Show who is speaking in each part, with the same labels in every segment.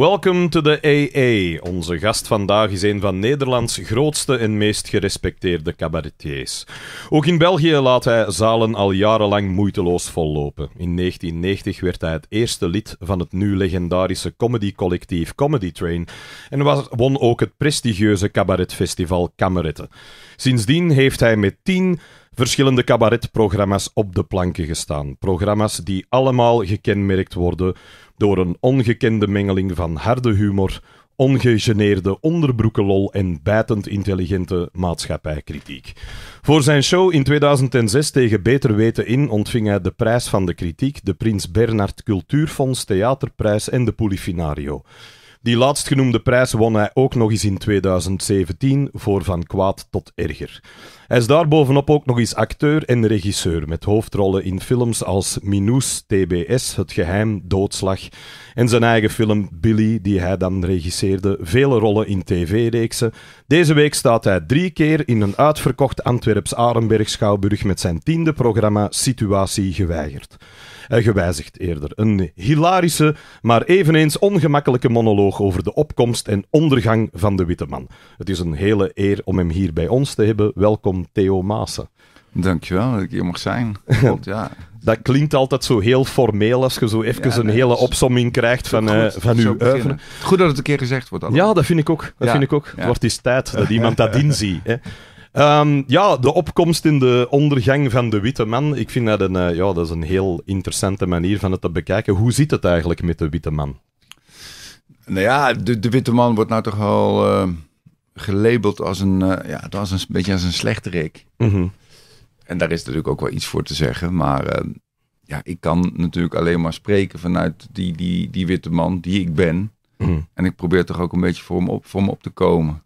Speaker 1: Welcome to the
Speaker 2: AA. Onze gast vandaag is een van Nederlands grootste en meest gerespecteerde cabaretiers. Ook in België laat hij zalen al jarenlang moeiteloos vollopen. In 1990 werd hij het eerste lid van het nu legendarische comedycollectief Comedy Train en won ook het prestigieuze cabaretfestival Kameretten. Sindsdien heeft hij met tien verschillende cabaretprogramma's op de planken gestaan. Programma's die allemaal gekenmerkt worden door een ongekende mengeling van harde humor, ongegeneerde onderbroekenlol en bijtend intelligente maatschappijkritiek. Voor zijn show in 2006 tegen Beter Weten in ontving hij de prijs van de kritiek, de Prins Bernhard Cultuurfonds, Theaterprijs en de Polifinario. Die laatstgenoemde prijs won hij ook nog eens in 2017 voor Van Kwaad tot Erger. Hij is daarbovenop ook nog eens acteur en regisseur, met hoofdrollen in films als Minous, TBS, Het Geheim, Doodslag en zijn eigen film Billy, die hij dan regisseerde, vele rollen in tv-reeksen. Deze week staat hij drie keer in een uitverkocht Antwerps-Arenberg-Schouwburg met zijn tiende programma Situatie Geweigerd. Uh, gewijzigd eerder. Een hilarische, maar eveneens ongemakkelijke monoloog over de opkomst en ondergang van de witte man. Het is een hele eer om hem hier bij ons te hebben. Welkom Theo Maassen. Dankjewel dat ik hier mag zijn. ja. dat klinkt altijd zo heel formeel als je zo even een hele opsomming krijgt van, goed, eh, van uw
Speaker 1: Goed dat het een keer gezegd
Speaker 2: wordt. Ja, dat vind ik ook. Dat vind ik ook. Het wordt eens tijd dat iemand dat inziet. Hè. Ehm, ja, de opkomst in de ondergang van de witte man. Ik vind dat een, eh, ja, dat is een heel interessante
Speaker 1: manier van het te bekijken. Hoe zit het eigenlijk met de witte man? Nou ja, de, de witte man wordt nou toch al gelabeld als een, eh, ja, dat was een beetje als een slechterik. Mm En daar is natuurlijk ook wel iets voor te zeggen. Maar eh, ja, ik kan natuurlijk alleen maar spreken vanuit die, die, die witte man die ik ben. Mhm. En ik probeer toch ook een beetje voor hem op, voor me op te komen.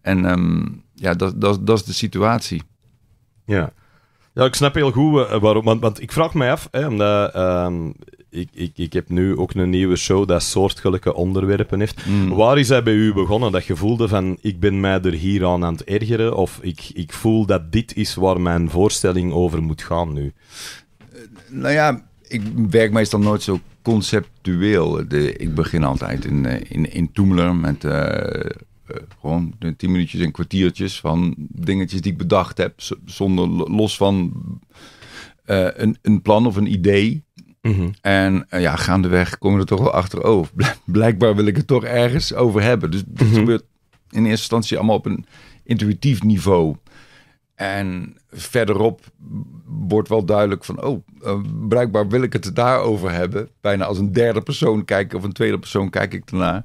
Speaker 1: En ehm, ja, dat, dat, dat is de situatie. Ja. Ja, ik snap heel goed eh, waarom. Want, want ik vraag mij af, hè,
Speaker 2: omdat ehm, ik, ik, ik heb nu ook een nieuwe show dat soortgelijke onderwerpen heeft. Mm. Waar is hij bij u begonnen? Dat gevoelde van, ik ben mij er hier aan het ergeren, of ik, ik
Speaker 1: voel dat dit is waar mijn voorstelling over moet gaan nu? Eh, nou ja, ik werk meestal nooit zo conceptueel. De, ik begin altijd in, eh, in, in Toemler met... Eh, gewoon tien minuutjes en kwartiertjes van dingetjes die ik bedacht heb. Zonder los van eh, een, een plan of een idee. Mhm. En eh, ja, gaandeweg kom je er toch wel achter. Oh, blijkbaar wil ik het toch ergens over hebben. Dus dat mhm. gebeurt in eerste instantie allemaal op een intuïtief niveau. En verderop wordt wel duidelijk van, oh, blijkbaar wil ik het daarover hebben. Bijna als een derde persoon kijken of een tweede persoon kijk ik ernaar.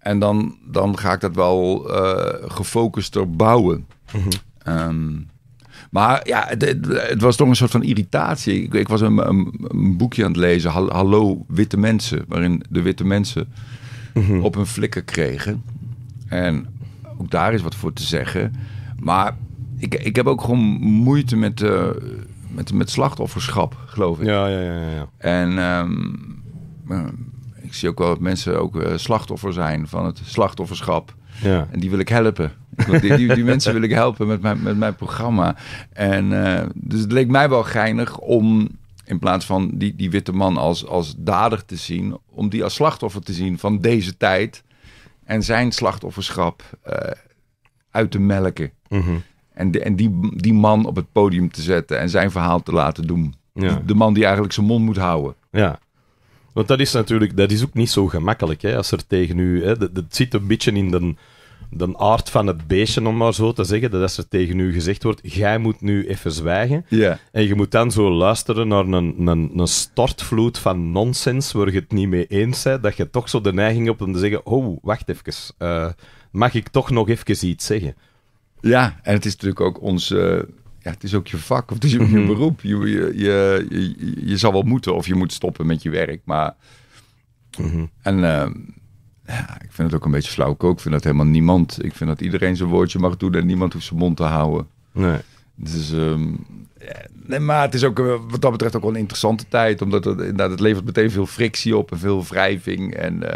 Speaker 1: En dan, dan ga ik dat wel gefocust eh, gefocuster bouwen. Mhm. Ehm, maar ja, het, het, was toch een soort van irritatie. Ik, ik was een, een, boekje aan het lezen, Hallo Witte Mensen, waarin de witte mensen mhm. op hun flikker kregen. En ook daar is wat voor te zeggen. Maar ik, ik heb ook gewoon moeite met, uh, met, met slachtofferschap, geloof ik. Ja, ja, ja. ja. En ehm, eh, ik zie ook wel dat mensen ook uh, slachtoffer zijn van het slachtofferschap. Ja. En die wil ik helpen. Die, die, die mensen wil ik helpen met mijn, met mijn programma. En, eh, dus het leek mij wel geinig om in plaats van die, die witte man als, als dader te zien, om die als slachtoffer te zien van deze tijd en zijn slachtofferschap eh, uit te melken. Mhm. En, de, en die, die man op het podium te zetten en zijn verhaal te laten doen. Ja. De, de man die eigenlijk zijn mond moet houden. Ja, want dat is natuurlijk dat is ook niet zo gemakkelijk. Hè, als er tegen u. Hè,
Speaker 2: dat, zit een beetje in de, de aard van het beestje, om maar zo te zeggen. Dat als er tegen u gezegd wordt: jij moet nu even zwijgen. En je moet dan zo luisteren naar een, een, een stortvloed van nonsens waar je het niet mee eens bent. Dat je toch zo de neiging hebt om te zeggen: oh, wacht even. Eh, mag ik toch nog even iets zeggen? Ja, en het is natuurlijk ook
Speaker 1: onze ja, het is ook je vak of het is ook je mhm. beroep. Je, je, je, je, zal wel moeten of je moet stoppen met je werk. Maar. Mm En uh, ja, ik vind het ook een beetje flauw. Ik vind dat helemaal niemand. Ik vind dat iedereen zijn woordje mag doen en niemand hoeft zijn mond te houden. Nee. Dus. Um, nee, maar het is ook eh, wat dat betreft ook wel een interessante tijd. Omdat het, inderdaad, het levert meteen veel frictie op en veel wrijving. En. Uh,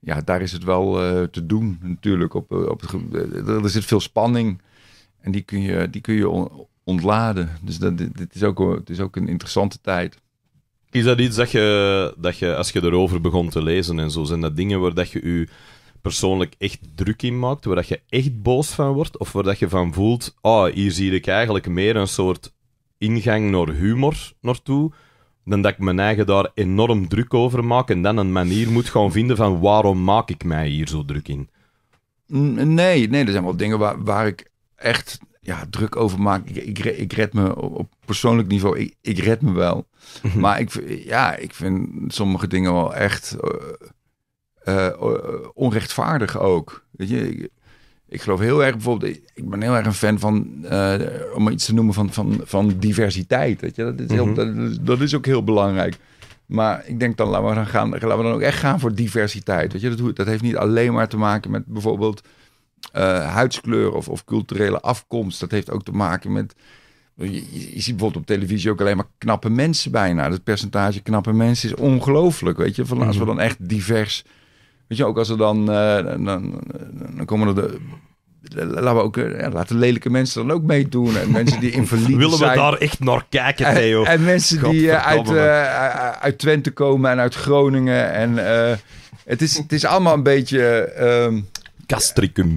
Speaker 1: ja, daar is het wel uh, te doen natuurlijk. Op, op, er zit veel spanning. En die kun je, die kun je ontladen. Dus dat, dit, is ook, het is ook een interessante tijd.
Speaker 2: Is dat iets dat je, dat je, als je erover begon te lezen en zo, zijn dat dingen waar dat je je persoonlijk echt druk in maakt, waar dat je echt boos van wordt, of waar dat je van voelt, oh, hier zie ik eigenlijk meer een soort ingang naar humor naartoe, dan dat ik mijn eigen daar enorm druk over maak en dan een manier moet gaan vinden van waarom maak ik mij hier zo druk in?
Speaker 1: Nee, nee, er zijn wel dingen waar, waar ik echt ja, druk over maken. Ik, ik, ik red me op persoonlijk niveau, ik, ik red me wel. Mhm. maar ik, ja, ik vind sommige dingen wel echt eh, eh, eh, onrechtvaardig ook. Weet je, ik, geloof heel erg bijvoorbeeld, ik ben heel erg een fan van, om iets te noemen, van, van, van diversiteit. Weet je? Dat, is heel, mhm. dat, dat, is ook heel belangrijk. Maar ik denk dan, laten we dan, gaan, laten we dan ook echt gaan voor diversiteit. Weet je? Dat, dat heeft niet alleen maar te maken met bijvoorbeeld eh, huidskleur of, of culturele afkomst. Dat heeft ook te maken met je, ziet bijvoorbeeld op televisie ook alleen maar knappe mensen bijna. Het percentage knappe mensen is ongelooflijk, weet je. Van als we mhm. dan echt divers... Weet je, ook als er dan... Eh, dan, dan, komen er de... Laten, we ook, eh, ja, laten lelijke mensen dan ook meedoen. En mensen die invalide zijn. Willen we daar echt naar kijken, Theo? En, en mensen die uit, uit Twente komen en uit Groningen. En het, is, het is allemaal een beetje... Ehm, Castricum.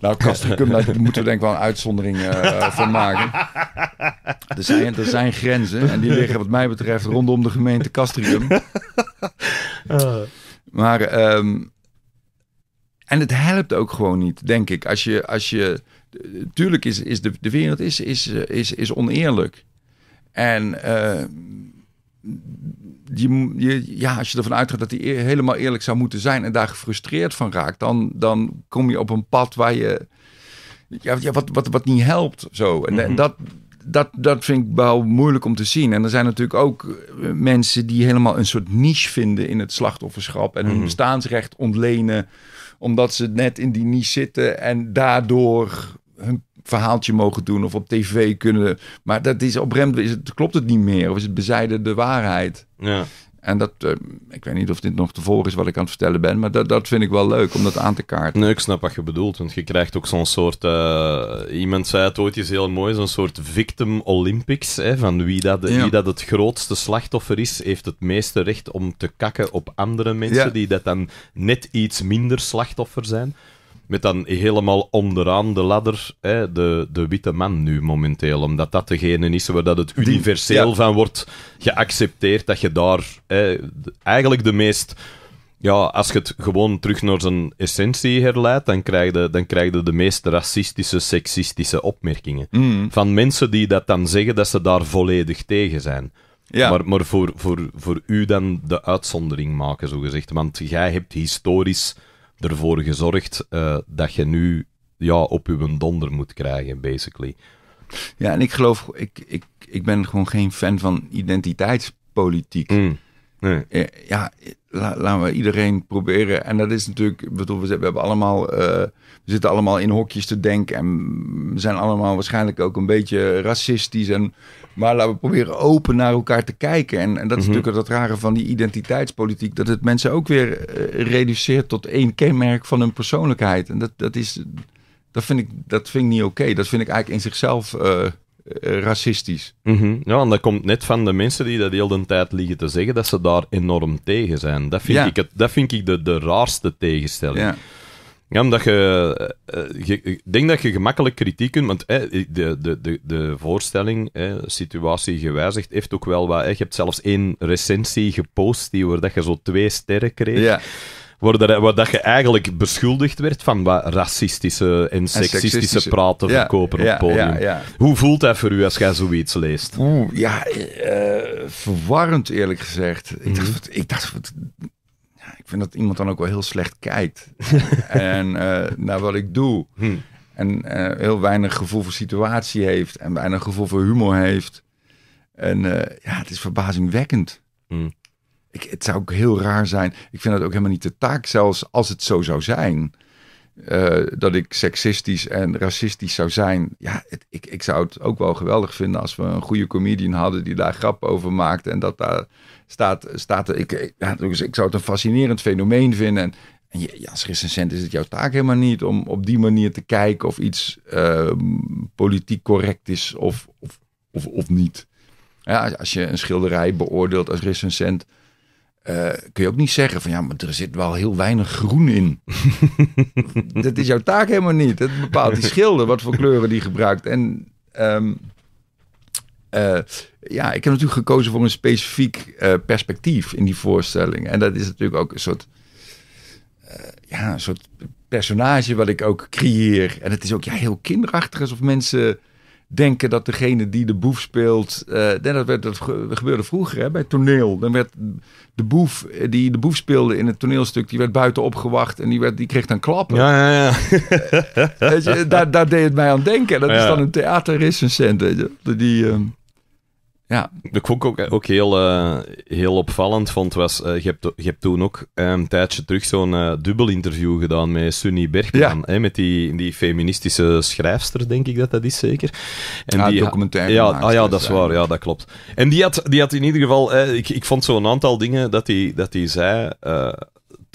Speaker 1: Nou, Castricum, daar moeten we denk ik wel een uitzondering uh, van maken. Er zijn, er zijn grenzen en die liggen wat mij betreft rondom de gemeente Castricum. Eh. Maar, ehm, en het helpt ook gewoon niet, denk ik. Als je, als je, tuurlijk is, is de, de wereld is, is, is, is oneerlijk. En uh, ja, als je ervan uitgaat dat hij helemaal eerlijk zou moeten zijn en daar gefrustreerd van raakt, dan, dan kom je op een pad waar je. Ja, wat, wat, wat niet helpt. Zo. En, mhm. dat, dat, dat vind ik wel moeilijk om te zien. En er zijn natuurlijk ook eh, mensen die helemaal een soort niche vinden in het slachtofferschap en hun mhm. bestaansrecht ontlenen, omdat ze net in die niche zitten en daardoor hun verhaaltje mogen doen of op tv kunnen. Maar dat is op rem is het, klopt het niet meer. Of is het bezijden de waarheid. Ja. En dat, eh, ik weet niet of dit nog te volgen is wat ik aan het vertellen ben, maar dat, dat vind ik wel
Speaker 2: leuk om dat aan te kaarten. Nee, ik snap wat je bedoelt, want je krijgt ook zo'n soort, eh, iemand zei het ooit is heel mooi, zo'n soort victim Olympics, hè, van wie dat, ja. wie dat het grootste slachtoffer is, heeft het meeste recht om te kakken op andere mensen die dat dan net iets minder slachtoffer zijn met dan helemaal onderaan de ladder hè, de, de witte man nu momenteel. Omdat dat degene is waar dat het universeel van wordt geaccepteerd. Dat je daar hè, eigenlijk de meest... Ja, als je het gewoon terug naar zijn essentie herleidt, dan krijg je, dan krijg je de meest racistische, seksistische opmerkingen. Mm. Van mensen die dat dan zeggen dat ze daar volledig tegen zijn. Maar, maar voor, voor, voor u dan de uitzondering maken, zogezegd. Want jij hebt historisch
Speaker 1: ervoor gezorgd eh, dat je nu ja, op je donder moet krijgen, basically. Ja, en ik geloof, ik, ik, ik ben gewoon geen fan van identiteitspolitiek. Mm. Nee. Eh, ja, laten we iedereen proberen. En dat is natuurlijk, bedoel, we, hebben allemaal, eh, we zitten allemaal in hokjes te denken. En we zijn allemaal waarschijnlijk ook een beetje racistisch. En, maar laten we proberen open naar elkaar te kijken. En, dat is mhm. natuurlijk het rare van die identiteitspolitiek. Dat het mensen ook weer eh, reduceert tot één kenmerk van hun persoonlijkheid. En dat, dat is, dat vind ik, dat vind ik niet oké. Dat vind ik eigenlijk in zichzelf... Eh, racistisch. Mm Ja, want dat komt net van de mensen die dat heel de tijd
Speaker 2: liggen te zeggen, dat ze daar enorm tegen zijn. Dat vind ik, het, dat vind ik de, de raarste tegenstelling. Ja. ja omdat je, eh, eh, Ik denk dat je gemakkelijk kritiek kunt... Want de, de, de, de voorstelling, situatie gewijzigd, heeft ook wel wat... je hebt zelfs één recensie gepost die, waar dat je zo twee sterren kreeg. Ja waar, dat, dat je eigenlijk beschuldigd werd van wat racistische en seksistische, praten verkopen op podium.
Speaker 1: Hoe voelt dat voor u als jij zoiets leest? Oeh, ja, eh, verwarrend eerlijk gezegd. Ik dacht, mhm. ik dacht ik vind dat iemand dan ook wel heel slecht kijkt. en eh, naar wat ik doe. Hm. En eh, heel weinig gevoel voor situatie heeft. En weinig gevoel voor humor heeft. En ja, het is verbazingwekkend. Hm. Ik, het zou ook heel raar zijn. Ik vind dat ook helemaal niet de taak, zelfs als het zo zou zijn. Eh, dat ik seksistisch en racistisch zou zijn. Ja, ik, ik zou het ook wel geweldig vinden als we een goede comedian hadden die daar grap over maakt. En dat daar staat. staat ik, ja, dus ik zou het een fascinerend fenomeen vinden. En, ja, als recensent is het jouw taak helemaal niet om op die manier te kijken of iets ehm, politiek correct is of, of, of, of niet. Ja, als je een schilderij beoordeelt als recensent eh, kun je ook niet zeggen van ja, maar er zit wel heel weinig groen in. dat is jouw taak helemaal niet. Dat bepaalt die schilder wat voor kleuren die gebruikt. En ehm, eh, ja, ik heb natuurlijk gekozen voor een specifiek eh, perspectief in die voorstelling. En dat is natuurlijk ook een soort, ja, een soort personage wat ik ook creëer. En het is ook ja, heel kinderachtig alsof mensen denken dat degene die de boef speelt. Uh, dat, werd, gebeurde vroeger hè, bij toneel. Dan werd de boef eh, die de boef speelde in het toneelstuk. die werd buiten opgewacht en die, werd, die kreeg dan klappen. Ja, ja, ja. daar, deed het mij aan denken. Dat is dan een theaterrecensent. Die. Ehm, ja. Wat ik ook, eh, ook heel, eh,
Speaker 2: heel opvallend vond, was... Eh, je, hebt, je hebt toen ook een tijdje terug zo'n dubbel interview gedaan met Sunny Bergman. Hè, met die, die feministische schrijfster, denk ik dat dat is, zeker. En ja, ah, die, documentaire. Ja, ah, ja, dat is waar. Ja, dat klopt. En die had, die had in ieder geval... ik, ik vond zo'n aantal dingen dat hij dat die zei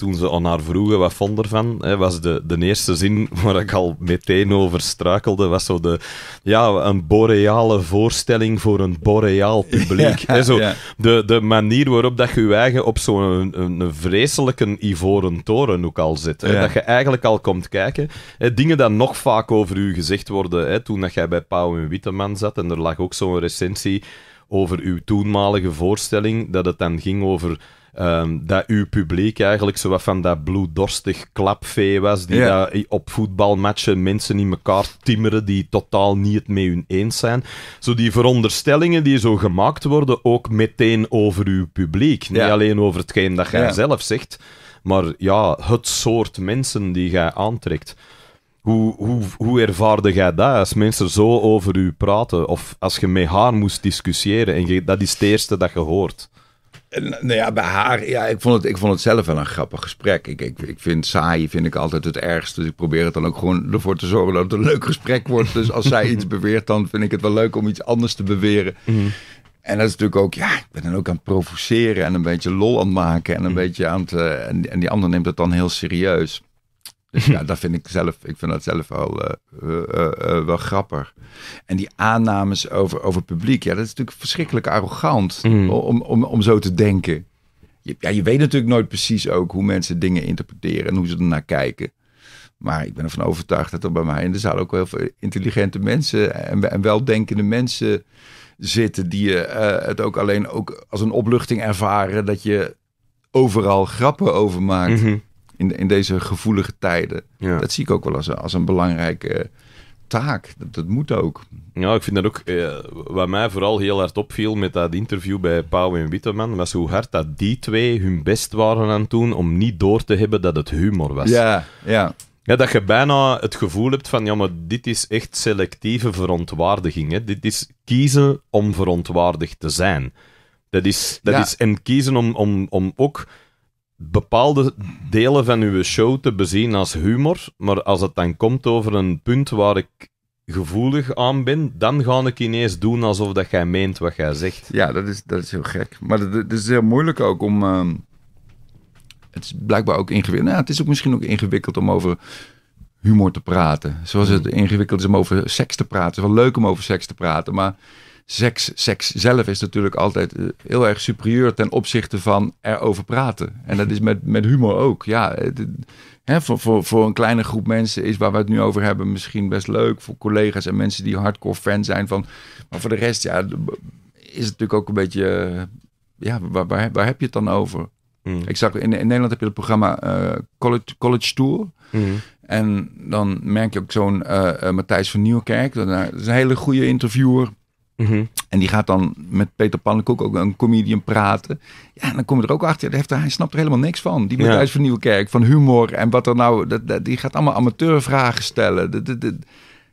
Speaker 2: toen ze aan haar vroegen wat vond ervan, hè, was de, de eerste zin waar ik al meteen over struikelde, was zo de, ja, een boreale voorstelling voor een boreaal publiek. hè, zo, de, de manier waarop dat je je eigen op zo'n een, een, vreselijke ivoren toren ook al zit. Dat je eigenlijk al komt kijken. dingen die nog vaak over u gezegd worden, hè, toen dat jij bij Pauw en Witteman zat, en er lag ook zo'n recensie over uw toenmalige voorstelling, dat het dan ging over Ehm, dat uw publiek eigenlijk zo wat van dat bloeddorstig klapvee was, die dat op voetbalmatchen mensen in elkaar timmeren die totaal niet mee hun eens zijn. Zo die veronderstellingen die zo gemaakt worden, ook meteen over uw publiek. Niet alleen over hetgeen dat jij zelf zegt, maar ja, het soort mensen die jij aantrekt. Hoe, hoe, hoe ervaarde jij dat als mensen zo over u praten? Of als je met haar moest discussiëren en dat is het eerste dat je hoort?
Speaker 1: Nou ja, bij haar, ja, ik vond het, ik vond het zelf wel een grappig gesprek. Ik, ik, ik vind saai vind ik altijd het ergste. Dus ik probeer het dan ook gewoon ervoor te zorgen dat het een leuk gesprek wordt. Dus als zij iets beweert, dan vind ik het wel leuk om iets anders te beweren. Mhm. En dat is natuurlijk ook, ja, ik ben dan ook aan het provoceren en een beetje lol aan het maken. En een mhm. beetje aan het, eh, en, en die ander neemt het dan heel serieus. Dus ja, dat vind ik zelf, ik vind dat zelf wel, eh, eh, eh, wel grappig. En die aannames over, over publiek, ja, dat is natuurlijk verschrikkelijk arrogant mm. om, om, om zo te denken. Je, ja, je weet natuurlijk nooit precies ook hoe mensen dingen interpreteren en hoe ze ernaar kijken. Maar ik ben ervan overtuigd dat er bij mij in de zaal ook wel heel veel intelligente mensen en, en weldenkende mensen zitten. Die het ook alleen ook als een opluchting ervaren dat je overal grappen over maakt. Mhm in, in deze gevoelige tijden. Dat zie ik ook wel als, als een belangrijke eh, taak. Dat, moet ook.
Speaker 2: Ja, ik vind dat ook... Eh, wat mij vooral heel hard opviel met dat interview bij Pauw en Witteman, was hoe hard dat die twee hun best waren aan het doen om niet door te hebben dat het humor was. Ja, ja. Ja, dat je bijna het gevoel hebt van, ja, maar dit is echt selectieve verontwaardiging. Hè? Dit is kiezen om verontwaardigd te zijn. Dat is, dat is en kiezen om, om, om ook bepaalde delen van uw show te bezien als humor, maar als het dan komt over een punt waar ik gevoelig aan ben, dan ga ik ineens doen alsof dat jij meent wat jij zegt. Ja, dat is, dat is heel gek. Maar het
Speaker 1: is heel moeilijk ook om... Ehm, het is blijkbaar ook ingewikkeld. Nou, het is ook misschien ook ingewikkeld om over humor te praten. Zoals het hmm. ingewikkeld is om over seks te praten. Het is wel leuk om over seks te praten, maar seks, seks zelf is natuurlijk altijd eh, heel erg superieur ten opzichte van erover praten. En dat is met, met humor ook. Ja, het, hè, voor, voor, voor een kleine groep mensen is waar we het nu over hebben misschien best leuk. Voor collega's en mensen die hardcore fan zijn van. Maar voor de rest, ja, is het natuurlijk ook een beetje. Eh, ja, waar, waar, waar heb je het dan over? Mm. Ik zag, in, in, Nederland heb je het programma eh, College, College Tour. Mm. En dan merk je ook zo'n Matthijs van Nieuwkerk. Dat is een hele goede interviewer. Mhm. En die gaat dan met Peter Pannenkoek, ook een comedian, praten. Ja, en dan kom je er ook achter. Hij, hij snapt er helemaal niks van. Die moet ja. van Nieuwkerk, van humor en wat er nou... die gaat allemaal amateurvragen stellen.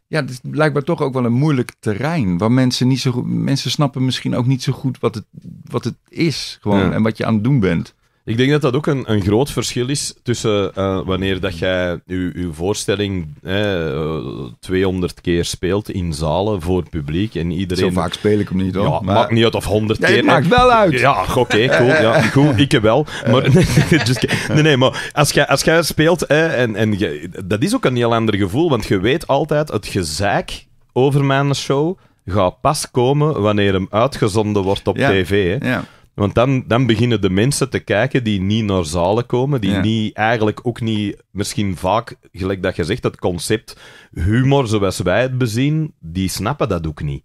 Speaker 1: ja, het is blijkbaar toch ook wel een moeilijk terrein. Waar mensen niet zo goed... Mensen snappen misschien ook niet zo goed wat het, wat het is gewoon. En wat je aan het doen bent.
Speaker 2: Ik denk dat dat ook een, een groot verschil is tussen eh, wanneer dat jij uw, voorstelling eh, 200 keer speelt in zalen voor publiek en iedereen... Zo vaak
Speaker 1: speel ik hem niet, hoor. Ja, maar... maakt niet
Speaker 2: uit of 100 keer. het maakt wel uit. Ja, oké, okay, cool. Ja, goed, ik wel. Maar, nee, nee, maar als jij, als jij speelt, en, en dat is ook een heel ander gevoel, want je weet altijd, het gezeik over mijn show gaat pas komen wanneer hem uitgezonden wordt op tv. Hè. Ja. Want dan, dan beginnen de mensen te kijken die niet naar zalen komen, die niet, eigenlijk ook niet, misschien vaak, gelijk dat je zegt, dat concept humor zoals wij het bezien, die snappen dat ook niet.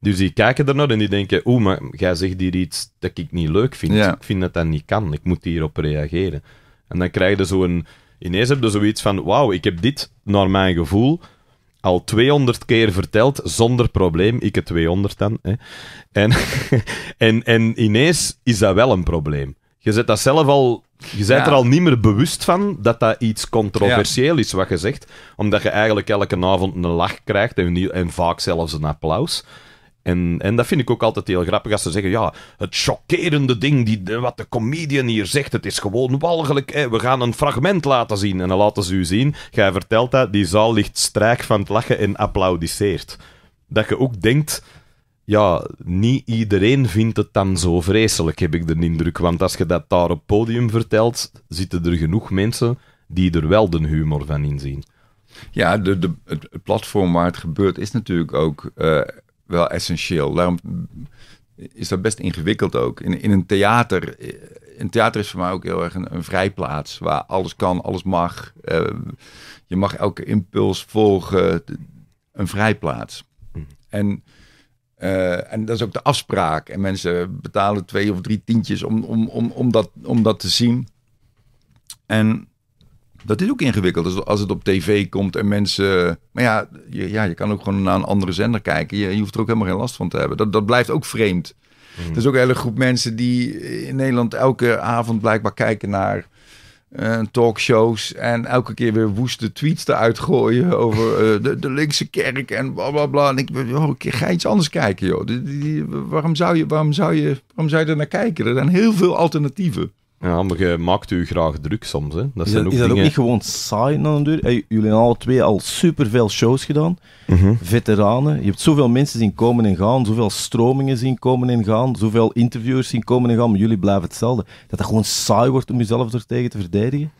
Speaker 2: Dus die kijken ernaar en die denken, oeh, maar jij zegt hier iets dat ik niet leuk vind. Ik vind dat dat niet kan, ik moet hierop reageren. En dan krijg je zo'n, ineens heb je zoiets van, wauw, ik heb dit naar mijn gevoel al 200 keer verteld, zonder probleem. Ik het 200 dan. Hè. En, en, en ineens is dat wel een probleem. Je zet dat zelf al. Je bent er al niet meer bewust van dat dat iets controversieel is wat je zegt. Omdat je eigenlijk elke avond een lach krijgt en, en vaak zelfs een applaus. En, en dat vind ik ook altijd heel grappig als ze zeggen: ja, het chockerende ding die, wat de comedian hier zegt, het is gewoon walgelijk. Hè. We gaan een fragment laten zien. En dan laten ze u zien. Jij vertelt dat, die zaal ligt strijk van het lachen en applaudisseert. Dat je ook denkt ja, niet iedereen vindt het dan zo vreselijk, heb ik de indruk. Want als je dat daar op podium vertelt, zitten er genoeg mensen die er wel de humor van inzien.
Speaker 1: Ja, de, de, het platform waar het gebeurt is natuurlijk ook eh, wel essentieel. Daarom is dat best ingewikkeld ook. In, in een theater. Eh, een theater is voor mij ook heel erg een, een vrijplaats. Waar alles kan, alles mag. Eh, je mag elke impuls volgen. Een vrijplaats. Mm. En. Eh, en dat is ook de afspraak. En mensen betalen twee of drie tientjes om, om, om, om, dat, om dat te zien. En dat is ook ingewikkeld. Dus als het op tv komt en mensen. Maar ja je, ja, je kan ook gewoon naar een andere zender kijken. Je, hoeft er ook helemaal geen last van te hebben. Dat, dat blijft ook vreemd. Hmm. Er is ook een hele groep mensen die in Nederland elke avond blijkbaar kijken naar eh, talkshows en elke keer weer woeste tweets eruit gooien over eh, de, de, linkse kerk en bla bla bla. En ik joh, ga iets anders kijken, joh. waarom, zou je, waarom, zou je, waarom zou je er naar kijken? Er zijn heel veel alternatieven. Ja, maar je maakt u graag druk soms. Hè. Dat is, zijn dat, ook, is dat ook niet
Speaker 3: gewoon saai een jullie hebben alle twee al superveel shows gedaan. Mhm. Veteranen. Je hebt zoveel mensen zien komen en gaan. Zoveel stromingen zien komen en gaan. Zoveel interviewers zien komen en gaan. Maar jullie
Speaker 1: blijven hetzelfde. Dat het gewoon saai wordt om jezelf er tegen te verdedigen.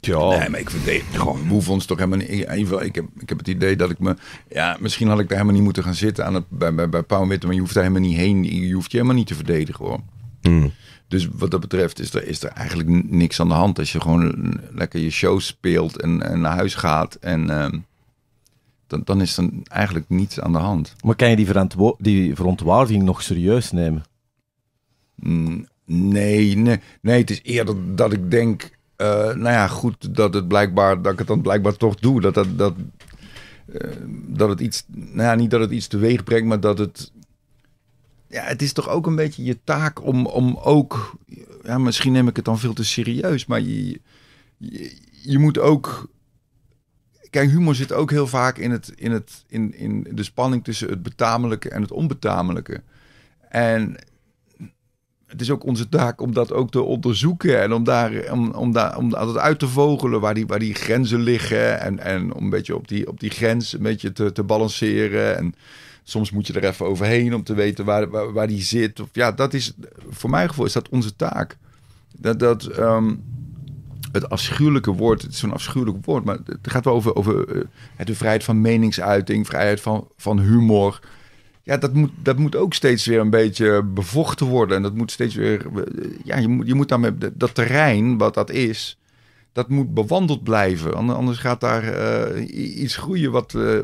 Speaker 1: Ja. Nee, maar ik verdedig. gewoon. we hoeven ons toch helemaal niet. Ik heb, ik heb het idee dat ik me. Ja, misschien had ik daar helemaal niet moeten gaan zitten aan het, bij, bij, bij Pauw Witte. Maar je hoeft daar helemaal niet heen. Je hoeft je helemaal niet te verdedigen hoor. Mm. Dus wat dat betreft is er, is er eigenlijk niks aan de hand. Als je gewoon lekker je show speelt en, en naar huis gaat. En ehm, dan, dan is er eigenlijk niets aan de hand. Maar kan je die, verantwo- die verontwaardiging nog serieus nemen? Mm, nee, nee, nee, het is eerder dat ik denk. Eh, nou ja, goed dat, het blijkbaar, dat ik het dan blijkbaar toch doe. Dat, dat, dat, eh, dat het iets, nou ja, niet dat het iets teweeg brengt, maar dat het ja, het is toch ook een beetje je taak om, om ook, ja, misschien neem ik het dan veel te serieus, maar je, je, moet ook kijk, humor zit ook heel vaak in, het, in, het, in, in de spanning tussen het betamelijke en het onbetamelijke. En het is ook onze taak om dat ook te onderzoeken en om, daar, om, om, daar, om dat uit te vogelen waar die, waar die grenzen liggen. En, en om een beetje op die, op die grens een beetje te, te balanceren. En soms moet je er even overheen om te weten waar, waar, waar die zit. Of, ja, dat is, voor mijn gevoel is dat onze taak. Dat, dat, ehm, het afschuwelijke woord, het is zo'n afschuwelijk woord, maar het gaat wel over, over eh, de vrijheid van meningsuiting, vrijheid van, van humor ja, dat moet, dat moet ook steeds weer een beetje bevochten worden. En dat moet steeds weer. Eh, ja, je moet, je moet daarmee. Dat terrein, wat dat is. Dat moet bewandeld blijven. Anders gaat daar eh, iets groeien wat, eh,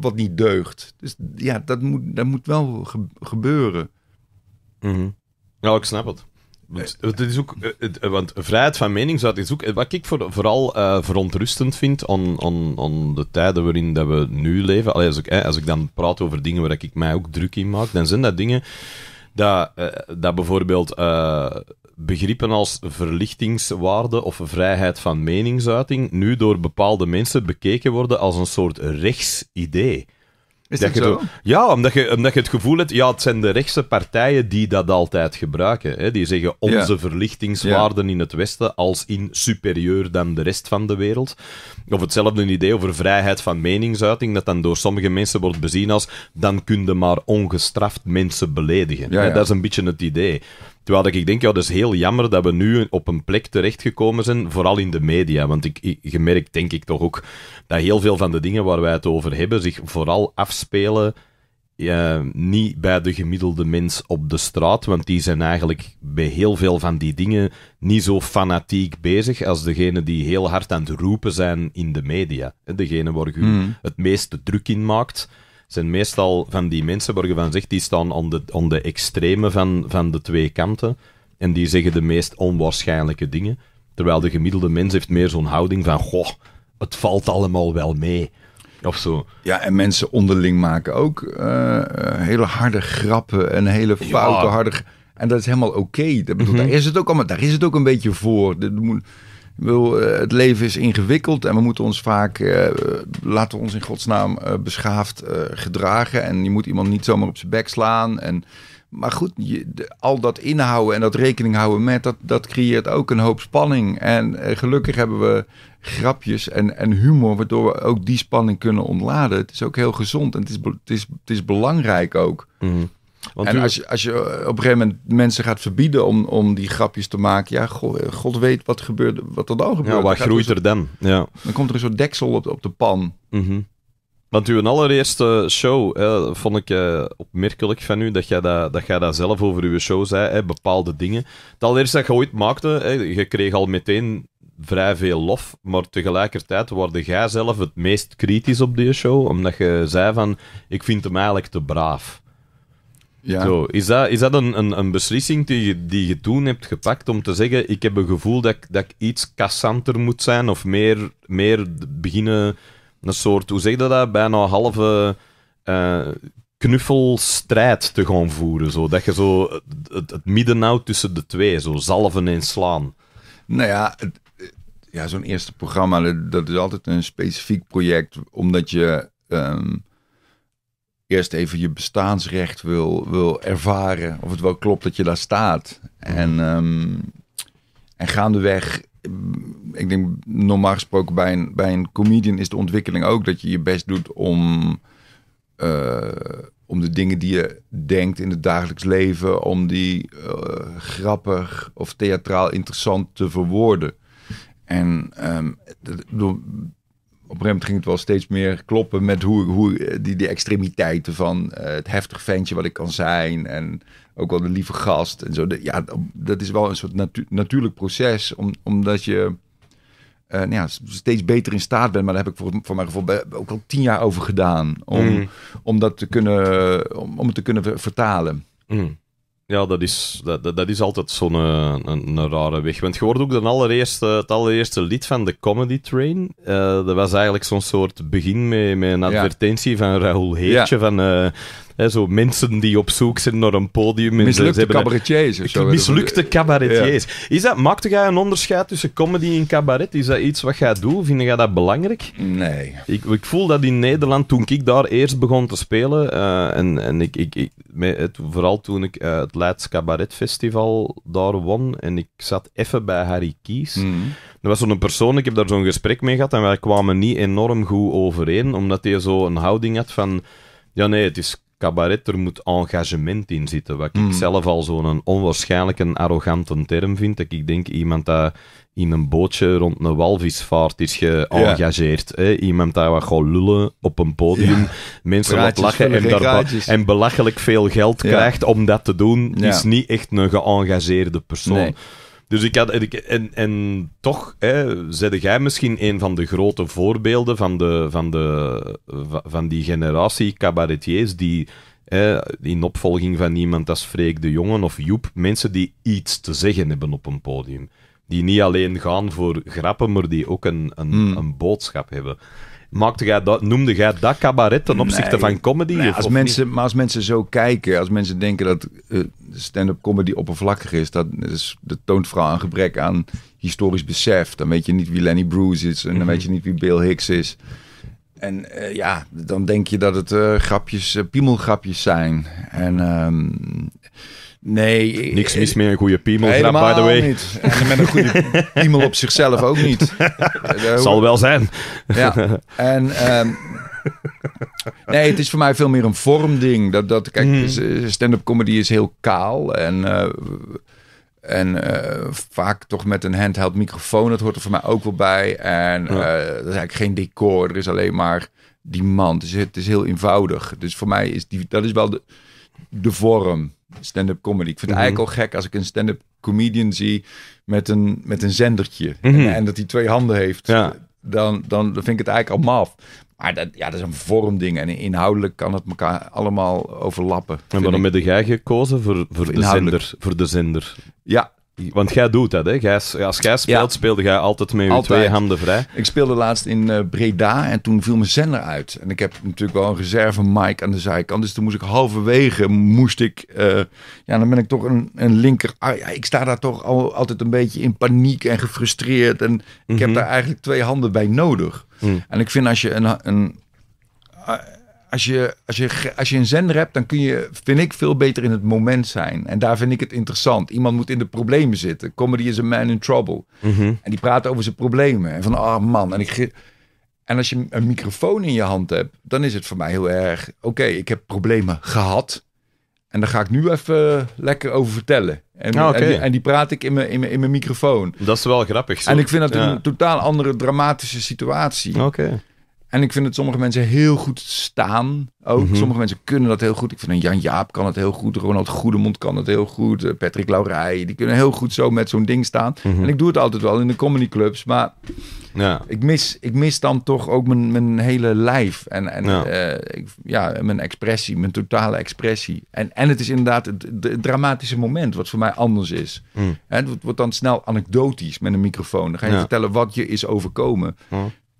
Speaker 1: wat niet deugt. Dus ja, dat moet, dat moet wel gebeuren. Mm Nou, ik
Speaker 2: snap het. Want, het is ook, eh, eh, want vrijheid van meningsuiting is ook eh, wat ik vooral verontrustend vind aan, de tijden waarin dat we nu leven. Allee, als, ik, als ik dan praat over dingen waar ik mij ook druk in maak, dan zijn dat dingen dat, dat bijvoorbeeld uh, begrippen als verlichtingswaarde of vrijheid van meningsuiting nu door bepaalde mensen bekeken worden als een soort rechtsidee. Is dat, zo? ja, omdat je, omdat je het gevoel hebt, ja, het zijn de rechtse partijen die dat altijd gebruiken. Hè? Die zeggen onze verlichtingswaarden in het Westen als in superieur dan de rest van de wereld. Of hetzelfde idee over vrijheid van meningsuiting, dat dan door sommige mensen wordt bezien als dan kun je maar ongestraft mensen beledigen. Ja, dat is een beetje het idee. Terwijl ik denk, ja, dat is heel jammer dat we nu op een plek terechtgekomen zijn, vooral in de media. Want ik, ik, je merkt, denk ik toch ook, dat heel veel van de dingen waar wij het over hebben zich vooral afspelen eh, niet bij de gemiddelde mens op de straat, want die zijn eigenlijk bij heel veel van die dingen niet zo fanatiek bezig als degene die heel hard aan het roepen zijn in de media. Degene waar je hmm. het meeste druk in maakt, zijn meestal van die mensen waar je van zegt, die staan aan de, aan de extreme van, van de twee kanten. En die zeggen de meest onwaarschijnlijke dingen. Terwijl de gemiddelde mens heeft meer zo'n houding van,
Speaker 1: goh, het valt allemaal wel mee. Of zo. Ja, en mensen onderling maken ook eh, eh, hele harde grappen en hele foute ja. harde... En dat is helemaal oké. Okay. Mhm. Daar is het ook allemaal, daar is het ook een beetje voor. Ik eh, het leven is ingewikkeld en we moeten ons vaak, eh, laten we ons in godsnaam uh, beschaafd gedragen. En je moet iemand niet zomaar op zijn bek slaan. En, maar goed, al dat inhouden en dat rekening houden met, dat, dat creëert ook een hoop spanning. En gelukkig hebben we grapjes en, en humor, waardoor we ook die spanning kunnen ontladen. Het is ook heel gezond en het is, het is, het is belangrijk ook. Mhm. Want en als, je, als je eh, op een gegeven moment mensen gaat verbieden om, om die grapjes te maken, ja, eh, god, weet wat, gebeurt, wat er dan gebeurt. Ja, wat dan groeit er dan? Ja. Dan komt er een soort deksel op, op de pan. Mm -hmm.
Speaker 2: Want uw allereerste show eh, vond ik eh, opmerkelijk van u, dat jij, dat, dat jij dat zelf over uw show zei, hè, bepaalde dingen. Het allereerste dat je ooit maakte, hè, je kreeg al meteen vrij veel lof, maar tegelijkertijd word jij zelf het meest kritisch op die show, omdat je zei van, ik vind hem eigenlijk te braaf. Ja. Zo, is dat, is dat een, een, een, beslissing die je, die je toen hebt gepakt om te zeggen: ik heb een gevoel dat ik, dat ik iets kassanter moet zijn of meer, meer beginnen een soort, hoe zeg je dat, bijna halve uh, knuffelstrijd te gaan voeren? Zo, dat je zo het, het, midden houdt
Speaker 1: tussen de twee, zo zalven en slaan. Nou ja, ja zo'n eerste programma, dat is altijd een specifiek project, omdat je. Ehm, eerst even je bestaansrecht wil, wil ervaren. Of het wel klopt dat je daar staat. En, um, en gaandeweg, mm, ik denk normaal gesproken bij een, bij een comedian is de ontwikkeling ook dat je je best doet om. Eh, om de dingen die je denkt in het dagelijks leven, om die eh, grappig of theatraal interessant te verwoorden. En um, op een gegeven moment ging het wel steeds meer kloppen met hoe, hoe eh, die, die extremiteiten van eh, het heftig ventje wat ik kan zijn. En ook wel de lieve gast en zo. De, ja, dat is wel een soort natuurlijk proces. Om, omdat je eh, nou ja, steeds beter in staat bent. Maar daar heb ik voor, voor mijn gevoel ook al tien jaar over gedaan. Om, mm. om dat te kunnen, om, om het te kunnen vertalen.
Speaker 2: Mm. Ja, dat is, dat, dat, dat is altijd zo'n eh, een, een, rare weg. Want je hoort ook de allereerste, het allereerste lid van de Comedy Train. Eh, dat was eigenlijk zo'n soort begin met, met een advertentie van Raoul Heertje. Van, eh, Hè, zo mensen die op zoek zijn naar een podium. mislukte cabaretiers of Mislukte cabaretiers. Is dat, maakt jij een onderscheid tussen comedy en cabaret? Is dat iets wat jij doet? Vind jij dat belangrijk? Nee. Ik, ik voel dat in Nederland, toen ik daar eerst begon te spelen, eh, en, en ik, ik, ik het, vooral toen ik eh, het Leids Cabaret Festival daar won, en ik zat even bij Harry Kies. Mm. Er was zo'n persoon, ik heb daar zo'n gesprek mee gehad, en wij kwamen niet enorm goed overeen, omdat hij zo een houding had van... Ja, nee, het is cabaret, er moet engagement in zitten. Wat ik hmm. zelf al zo'n onwaarschijnlijk en arrogante term vind. Dat ik denk iemand dat in een bootje rond een walvisvaart is geëngageerd. Ja. Iemand dat wat gaat lullen op een podium. Mensen wat lachen en, en belachelijk veel geld krijgt om dat te doen. Is niet echt een geëngageerde persoon. Dus ik had, en, en toch, hè, jij misschien een van de grote voorbeelden van, de, van, de, van die generatie cabaretiers die in opvolging van iemand als Freek de Jongen of Joep, mensen die iets te zeggen hebben op een podium. Die niet alleen gaan voor grappen, maar die ook een, een, hmm. een boodschap hebben. Maakte jij dat, noemde jij dat cabaret ten opzichte van comedy? of als mensen,
Speaker 1: maar als mensen zo kijken, als mensen denken dat eh, stand-up comedy oppervlakkig is, dat, is, toont vooral een gebrek aan historisch besef. Dan weet je niet wie Lenny Bruce is en dan mhm. weet je niet wie Bill Hicks is. En eh, ja, dan denk je dat het eh, grapjes, piemelgrapjes zijn. En ehm, Nee. Niks eh, mis meer een goede piemel, by the way. Niet. En met een goede piemel op zichzelf ook niet. Eh, Zal wel zijn. Ja. En... Ehm, nee, het is voor mij veel meer een vormding. Dat, dat, kijk, hmm. dus, eh, stand-up comedy is heel kaal en... en vaak toch met een handheld microfoon, dat hoort er voor mij ook wel bij. En er dat is eigenlijk geen decor, er is alleen maar die man. Dus het is heel eenvoudig. Dus voor mij is die, dat is wel de, de vorm stand-up comedy. Ik vind het mhm. eigenlijk al gek als ik een stand-up comedian zie met een, met een zendertje. Mhm. en, dat hij twee handen heeft. Ja. Dan, dan vind ik het eigenlijk al maf. Maar dat, ja, dat is een vormding en inhoudelijk kan het elkaar allemaal overlappen. En waarom heb
Speaker 2: jij gekozen voor, voor, de zender, voor de zender? Ja, want jij doet dat, hè? als jij speelt, speelde jij altijd met je twee handen vrij.
Speaker 1: Ik speelde laatst in eh, Breda en toen viel mijn zender uit. En ik heb natuurlijk wel een reserve mic aan de zijkant. Dus toen moest ik halverwege, moest ik... Eh, ja, dan ben ik toch een, een linker... ik sta daar toch altijd een beetje in paniek en gefrustreerd. En ik heb mhm. daar eigenlijk twee handen bij nodig. Mhm. En ik vind als je een, een als je, als, je, als je een zender hebt, dan kun je, vind ik, veel beter in het moment zijn. En daar vind ik het interessant. Iemand moet in de problemen zitten. Comedy is a man in trouble. Mhm. En die praat over zijn problemen. En van, oh man. En, ik, en als je een microfoon in je hand hebt, dan is het voor mij heel erg... Oké, ik heb problemen gehad. En daar ga ik nu even lekker over vertellen. En, ah, en, die, praat ik in mijn, in, mijn, in mijn microfoon. Dat is wel grappig. Zo. En ik vind dat een totaal andere dramatische situatie. Oké. En ik vind dat sommige mensen heel goed staan ook. Mhm. Sommige mensen kunnen dat heel goed. Ik vind een Jan Jaap kan het heel goed. Ronald Goedemond kan het heel goed. Eh, Patrick Laurij. Die kunnen heel goed zo met zo'n ding staan. Mhm. En ik doe het altijd wel in de comedyclubs. Maar ja. ik, mis, ik mis dan toch ook mijn, mijn hele lijf. En, en ja. Eh, ja. mijn expressie. Mijn totale expressie. En, en het is inderdaad het, dramatische moment. Wat voor mij anders is. Mm. het wordt dan snel anekdotisch met een microfoon. Dan ga je vertellen wat je is overkomen.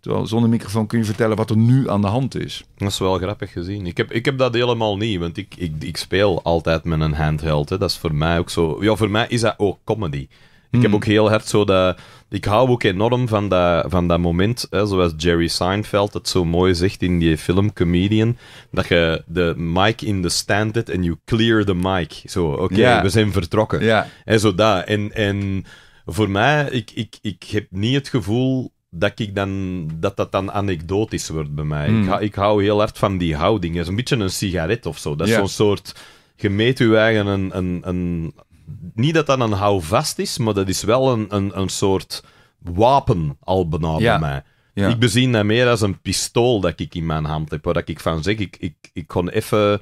Speaker 1: Terwijl zonder microfoon kun je vertellen wat er nu aan de hand is.
Speaker 2: Dat is wel grappig gezien. Ik heb, ik heb dat helemaal niet, want ik, ik, ik speel altijd met een handheld. Dat is voor mij ook zo. Ja, voor mij is dat ook comedy. Ik heb hmm. ook heel hard zo dat. Ik hou ook enorm van dat, van dat moment, hè, zoals Jerry Seinfeld het zo mooi zegt in die film Comedian, dat je de mic in de stand hebt en you clear the mic. Zo, oké, we zijn vertrokken. En zo En, en voor mij, ik, ik, ik heb niet het gevoel dat, ik dan, dat dat dan anekdotisch wordt bij mij. Ik, hmm. ik, hou heel hard van die houding. Dat is een beetje een sigaret of zo. Dat is zo'n soort... Je meet eigen een, een, een... Niet dat dat een houvast is, maar dat is wel een, een, een soort wapen al benauwd bij mij. Ik bezien dat meer als een pistool dat ik in mijn hand heb. Waar ik van zeg, ik, ik, ik kon even...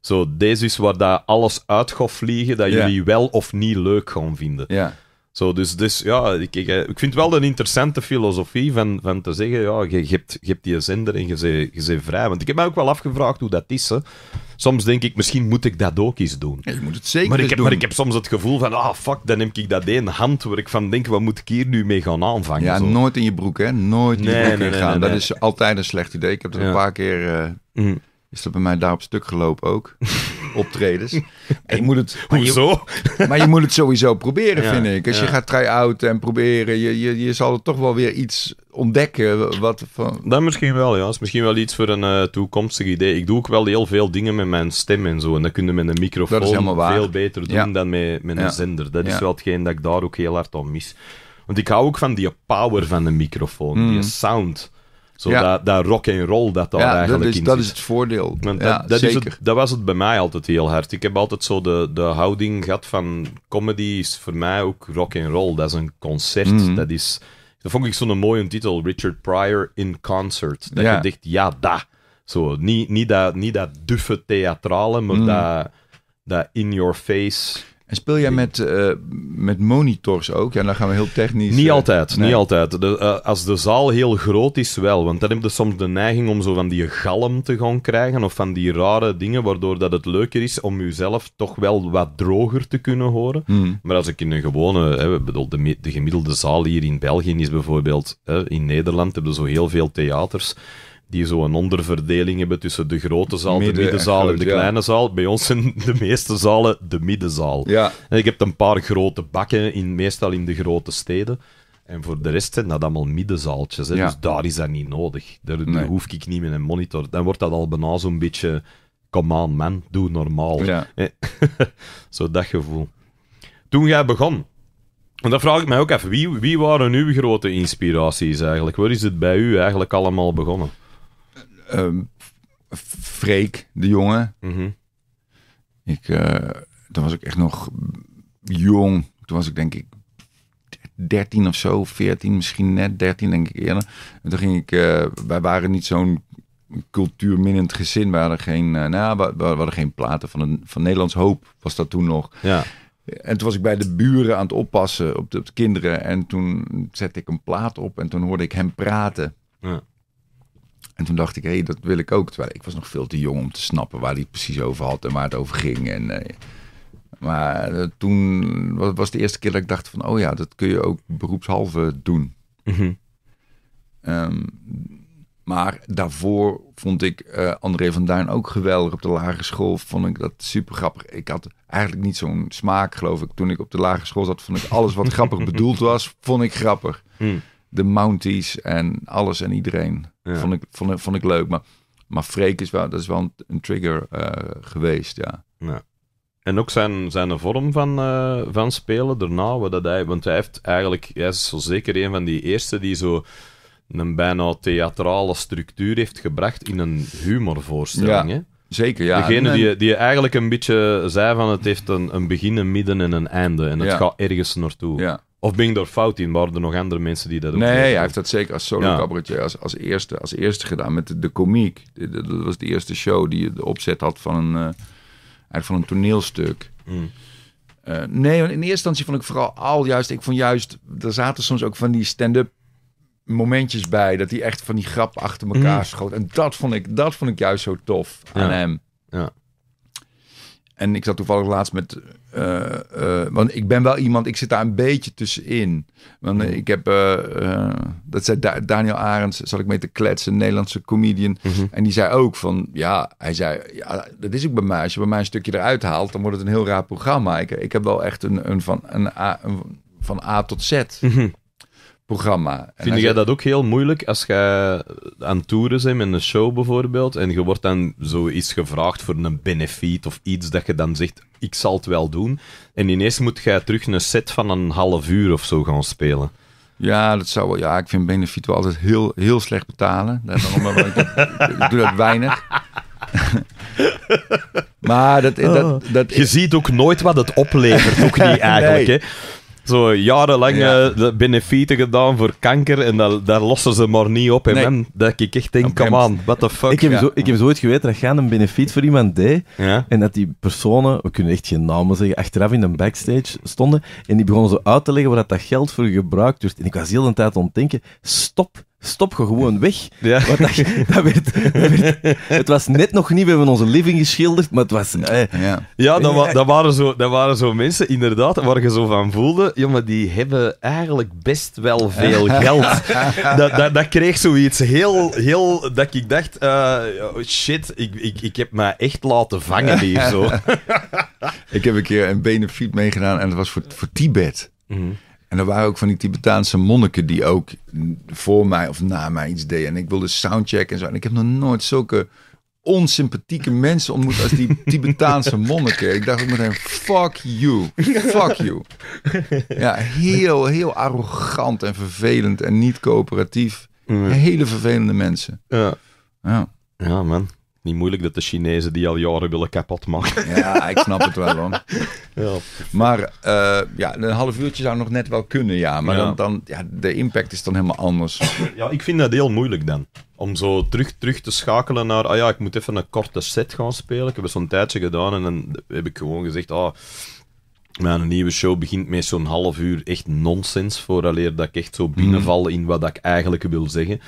Speaker 2: Zo, deze is waar dat alles uit gaat vliegen dat jullie wel of niet leuk gaan vinden. Ja. Zo, dus, dus ja, ik, ik, ik vind wel een interessante filosofie van, van te zeggen, ja, je, hebt, je hebt die zin erin, je bent, je bent vrij. Want ik heb mij ook wel afgevraagd hoe dat is. Hè. Soms denk ik, misschien moet ik dat ook eens doen. Ja, moet het zeker maar ik heb, doen. Maar ik heb soms het gevoel van, ah, fuck, dan neem ik dat één ik van, denk, wat moet ik hier nu mee gaan aanvangen? Ja, nooit
Speaker 1: in je broek, hè. Nooit in je broek gaan. dat is altijd een slecht idee. Ik heb het een paar keer... Eh, mm. Is dat bij mij daar op stuk gelopen ook? optredens. En moet het, Hoezo? Maar je, maar je moet het sowieso proberen, vind ik. Als je gaat try-outen en proberen, je, je, je zal er toch wel weer iets ontdekken. Wat van...
Speaker 2: Dat misschien wel, ja. is misschien wel iets voor een eh, toekomstig idee. Ik doe ook wel heel veel dingen met mijn stem en zo. En dat kun je met een microfoon veel beter doen dan met, met een zender. Dat is wel hetgeen dat ik daar ook heel hard om mis. Want ik hou ook van die power van de microfoon, die mm. sound. Zo ja. dat, dat rock en roll dat daar ja, eigenlijk dat is, dat is het voordeel. dat, dat, Is dat was het bij mij altijd heel hard. Ik heb altijd zo de, de houding gehad van comedy is voor mij ook rock and roll. Dat is een concert. Mhm. Dat is... Dat vond ik zo'n mooie titel, Richard Pryor in Concert. Dat je dacht, ja, da Zo, niet, niet, dat, niet dat duffe theatrale, maar mhm. dat, dat in-your-face en speel jij met, eh,
Speaker 1: met monitors ook? Ja, dan gaan we heel technisch. Niet eh, altijd,
Speaker 2: niet altijd. De, eh, als de zaal heel groot is, wel. Want dan heb je soms de neiging om zo van die galm te gaan krijgen. Of van die rare dingen, waardoor dat het leuker is om jezelf toch wel wat droger te kunnen horen. Hmm. Maar als ik in een gewone... Hè, bedoel, de, de, gemiddelde zaal hier in België is bijvoorbeeld... Hè, in Nederland hebben we zo heel veel theaters die zo'n onderverdeling hebben tussen de grote zaal, de middenzaal en de kleine zaal. Bij ons zijn de meeste zalen de middenzaal. Ja. En ik heb een paar grote bakken, in, meestal in de grote steden. En voor de rest zijn dat allemaal middenzaaltjes. Hè? Dus daar is dat niet nodig. Daar, hoef ik niet meer een monitor. Dan wordt dat al bijna zo'n beetje... command, man. Doe normaal. zo dat gevoel. Toen jij begon... En dan vraag ik mij ook even. Wie, wie waren uw grote inspiraties eigenlijk? Waar is het
Speaker 1: bij u eigenlijk allemaal begonnen? um, Freek, de jongen. Mhm. Ik, uh, toen was ik echt nog jong. Toen was ik denk ik 13 of zo, 14, misschien net 13 denk ik eerder. En toen ging ik, eh, wij waren niet zo'n cultuurminnend gezin. We hadden geen, eh, nou, we, we, hadden geen platen van, een, van Nederlands Hoop, was dat toen nog. Ja. En toen was ik bij de buren aan het oppassen op de, op de kinderen. En toen zette ik een plaat op en toen hoorde ik hem praten. Ja. En toen dacht ik, hé, hey, dat wil ik ook. Terwijl ik was nog veel te jong om te snappen waar hij precies over had en waar het over ging. En, eh, maar eh, toen was, de eerste keer dat ik dacht van, oh ja, dat kun je ook beroepshalve doen. Mhm. Ehm, maar daarvoor vond ik eh, André van Duin ook geweldig op de lagere school. Vond ik dat super grappig. Ik had eigenlijk niet zo'n smaak, geloof ik. Toen ik op de lagere school zat, vond ik alles wat grappig bedoeld was, vond ik grappig. Mm de Mounties en alles en iedereen. Vond, ik, vond, vond ik leuk. Maar, maar Freek is wel, dat is wel een, trigger eh, geweest, ja. ja. En ook zijn, zijn vorm van, eh, van spelen
Speaker 2: daarna, wat dat hij, want hij heeft eigenlijk, hij is zo zeker een van die eerste die zo een bijna theatrale structuur heeft gebracht in een humorvoorstelling. Hè? Zeker, ja. Degene die, die eigenlijk een beetje zei van het heeft een, een begin, een midden en een einde. En het gaat ergens naartoe. Ja. Of ben ik fout in? Waren er nog andere mensen die dat ook Nee, hij heeft dat zeker als solo
Speaker 1: ja. als, als, eerste, als eerste gedaan met de, de komiek. Dat was de eerste show die de opzet had van een, eh, van een toneelstuk. Mm. Eh, nee, in eerste instantie vond ik vooral al juist... Ik vond juist, er zaten soms ook van die stand-up momentjes bij... dat hij echt van die grap achter elkaar mm. schoot. En dat vond, ik, dat vond ik juist zo tof aan hem. Ja. En ik zat toevallig laatst met eh, eh, want ik ben wel iemand, ik zit daar een beetje tussenin. Want eh, mhm. ik heb, dat zei Daniel Arends, zat ik mee te kletsen, een Nederlandse comedian. Mhm. En die zei ook van, ja, hij zei, dat is ook bij mij. Als je bij mij een stukje eruit haalt, dan wordt het een heel raar programma. Ik, heb wel echt een, een, van, een, a, van A tot Z. Mhm programma. En Vind jij
Speaker 2: dat ook heel moeilijk als je aan toeren bent met een show bijvoorbeeld en je wordt dan zoiets gevraagd voor een benefiet of iets dat je dan zegt, ik zal het wel doen. En ineens moet jij terug een set
Speaker 1: van een half uur of zo gaan spelen. Ja, dat zou wel, ja, ik vind benefiet wel altijd heel, heel slecht betalen. Daarom, ik, ik doe dat weinig.
Speaker 2: maar dat, dat, dat, Je ziet ook nooit wat het oplevert, ook niet eigenlijk. hè? zo jarenlang ja. Eh, benefieten gedaan voor kanker en daar lossen ze maar niet op. En man, dat ik echt denk, come on, what the fuck. Ik heb, zo,
Speaker 3: ik heb zo ooit geweten dat gaan een benefiet voor iemand deed en dat die personen, we kunnen echt geen namen zeggen, achteraf in de backstage stonden en die begonnen zo uit te leggen waar dat geld voor gebruikt wordt. En ik was heel de tijd aan het denken, stop stop gewoon weg. Ja. dat, dat, werd, dat, werd, het was net nog niet, we hebben onze living geschilderd, maar het was... Eh. Ja, ja dat, dat, waren zo, dat waren zo mensen, inderdaad, waar je zo van
Speaker 2: voelde, jongen, die hebben eigenlijk best wel veel geld. dat, dat, dat kreeg zoiets heel, heel dat ik dacht, eh, shit, ik, ik, ik heb mij echt laten
Speaker 1: vangen hier zo. ik heb een keer een benefiet meegedaan en dat was voor, voor Tibet. Mm en er waren ook van die Tibetaanse monniken die ook voor mij of na mij iets deden. En ik wilde soundcheck en zo. En ik heb nog nooit zulke onsympathieke mensen ontmoet als die Tibetaanse monniken. Ik dacht ook meteen, fuck you, fuck you. Ja, heel, heel arrogant en vervelend en niet coöperatief. Hele vervelende mensen.
Speaker 2: Ja. ja. Ja, man niet moeilijk dat de Chinezen die al jaren
Speaker 1: willen kapot maken. Ja, ik snap het wel hoor. Ja. Maar eh, ja, een half uurtje zou nog net wel kunnen, ja. Maar ja. Dan, dan, ja, de impact is dan helemaal anders. Ja, ik vind dat
Speaker 2: heel moeilijk dan. Om zo terug, terug te schakelen naar, ah ja, ik moet even een korte set gaan spelen. Ik heb het zo'n tijdje gedaan en dan heb ik gewoon gezegd, ah, mijn nieuwe show begint met zo'n half uur echt nonsens. Vooraleer dat ik echt zo mhm. binnenval in wat ik eigenlijk wil zeggen.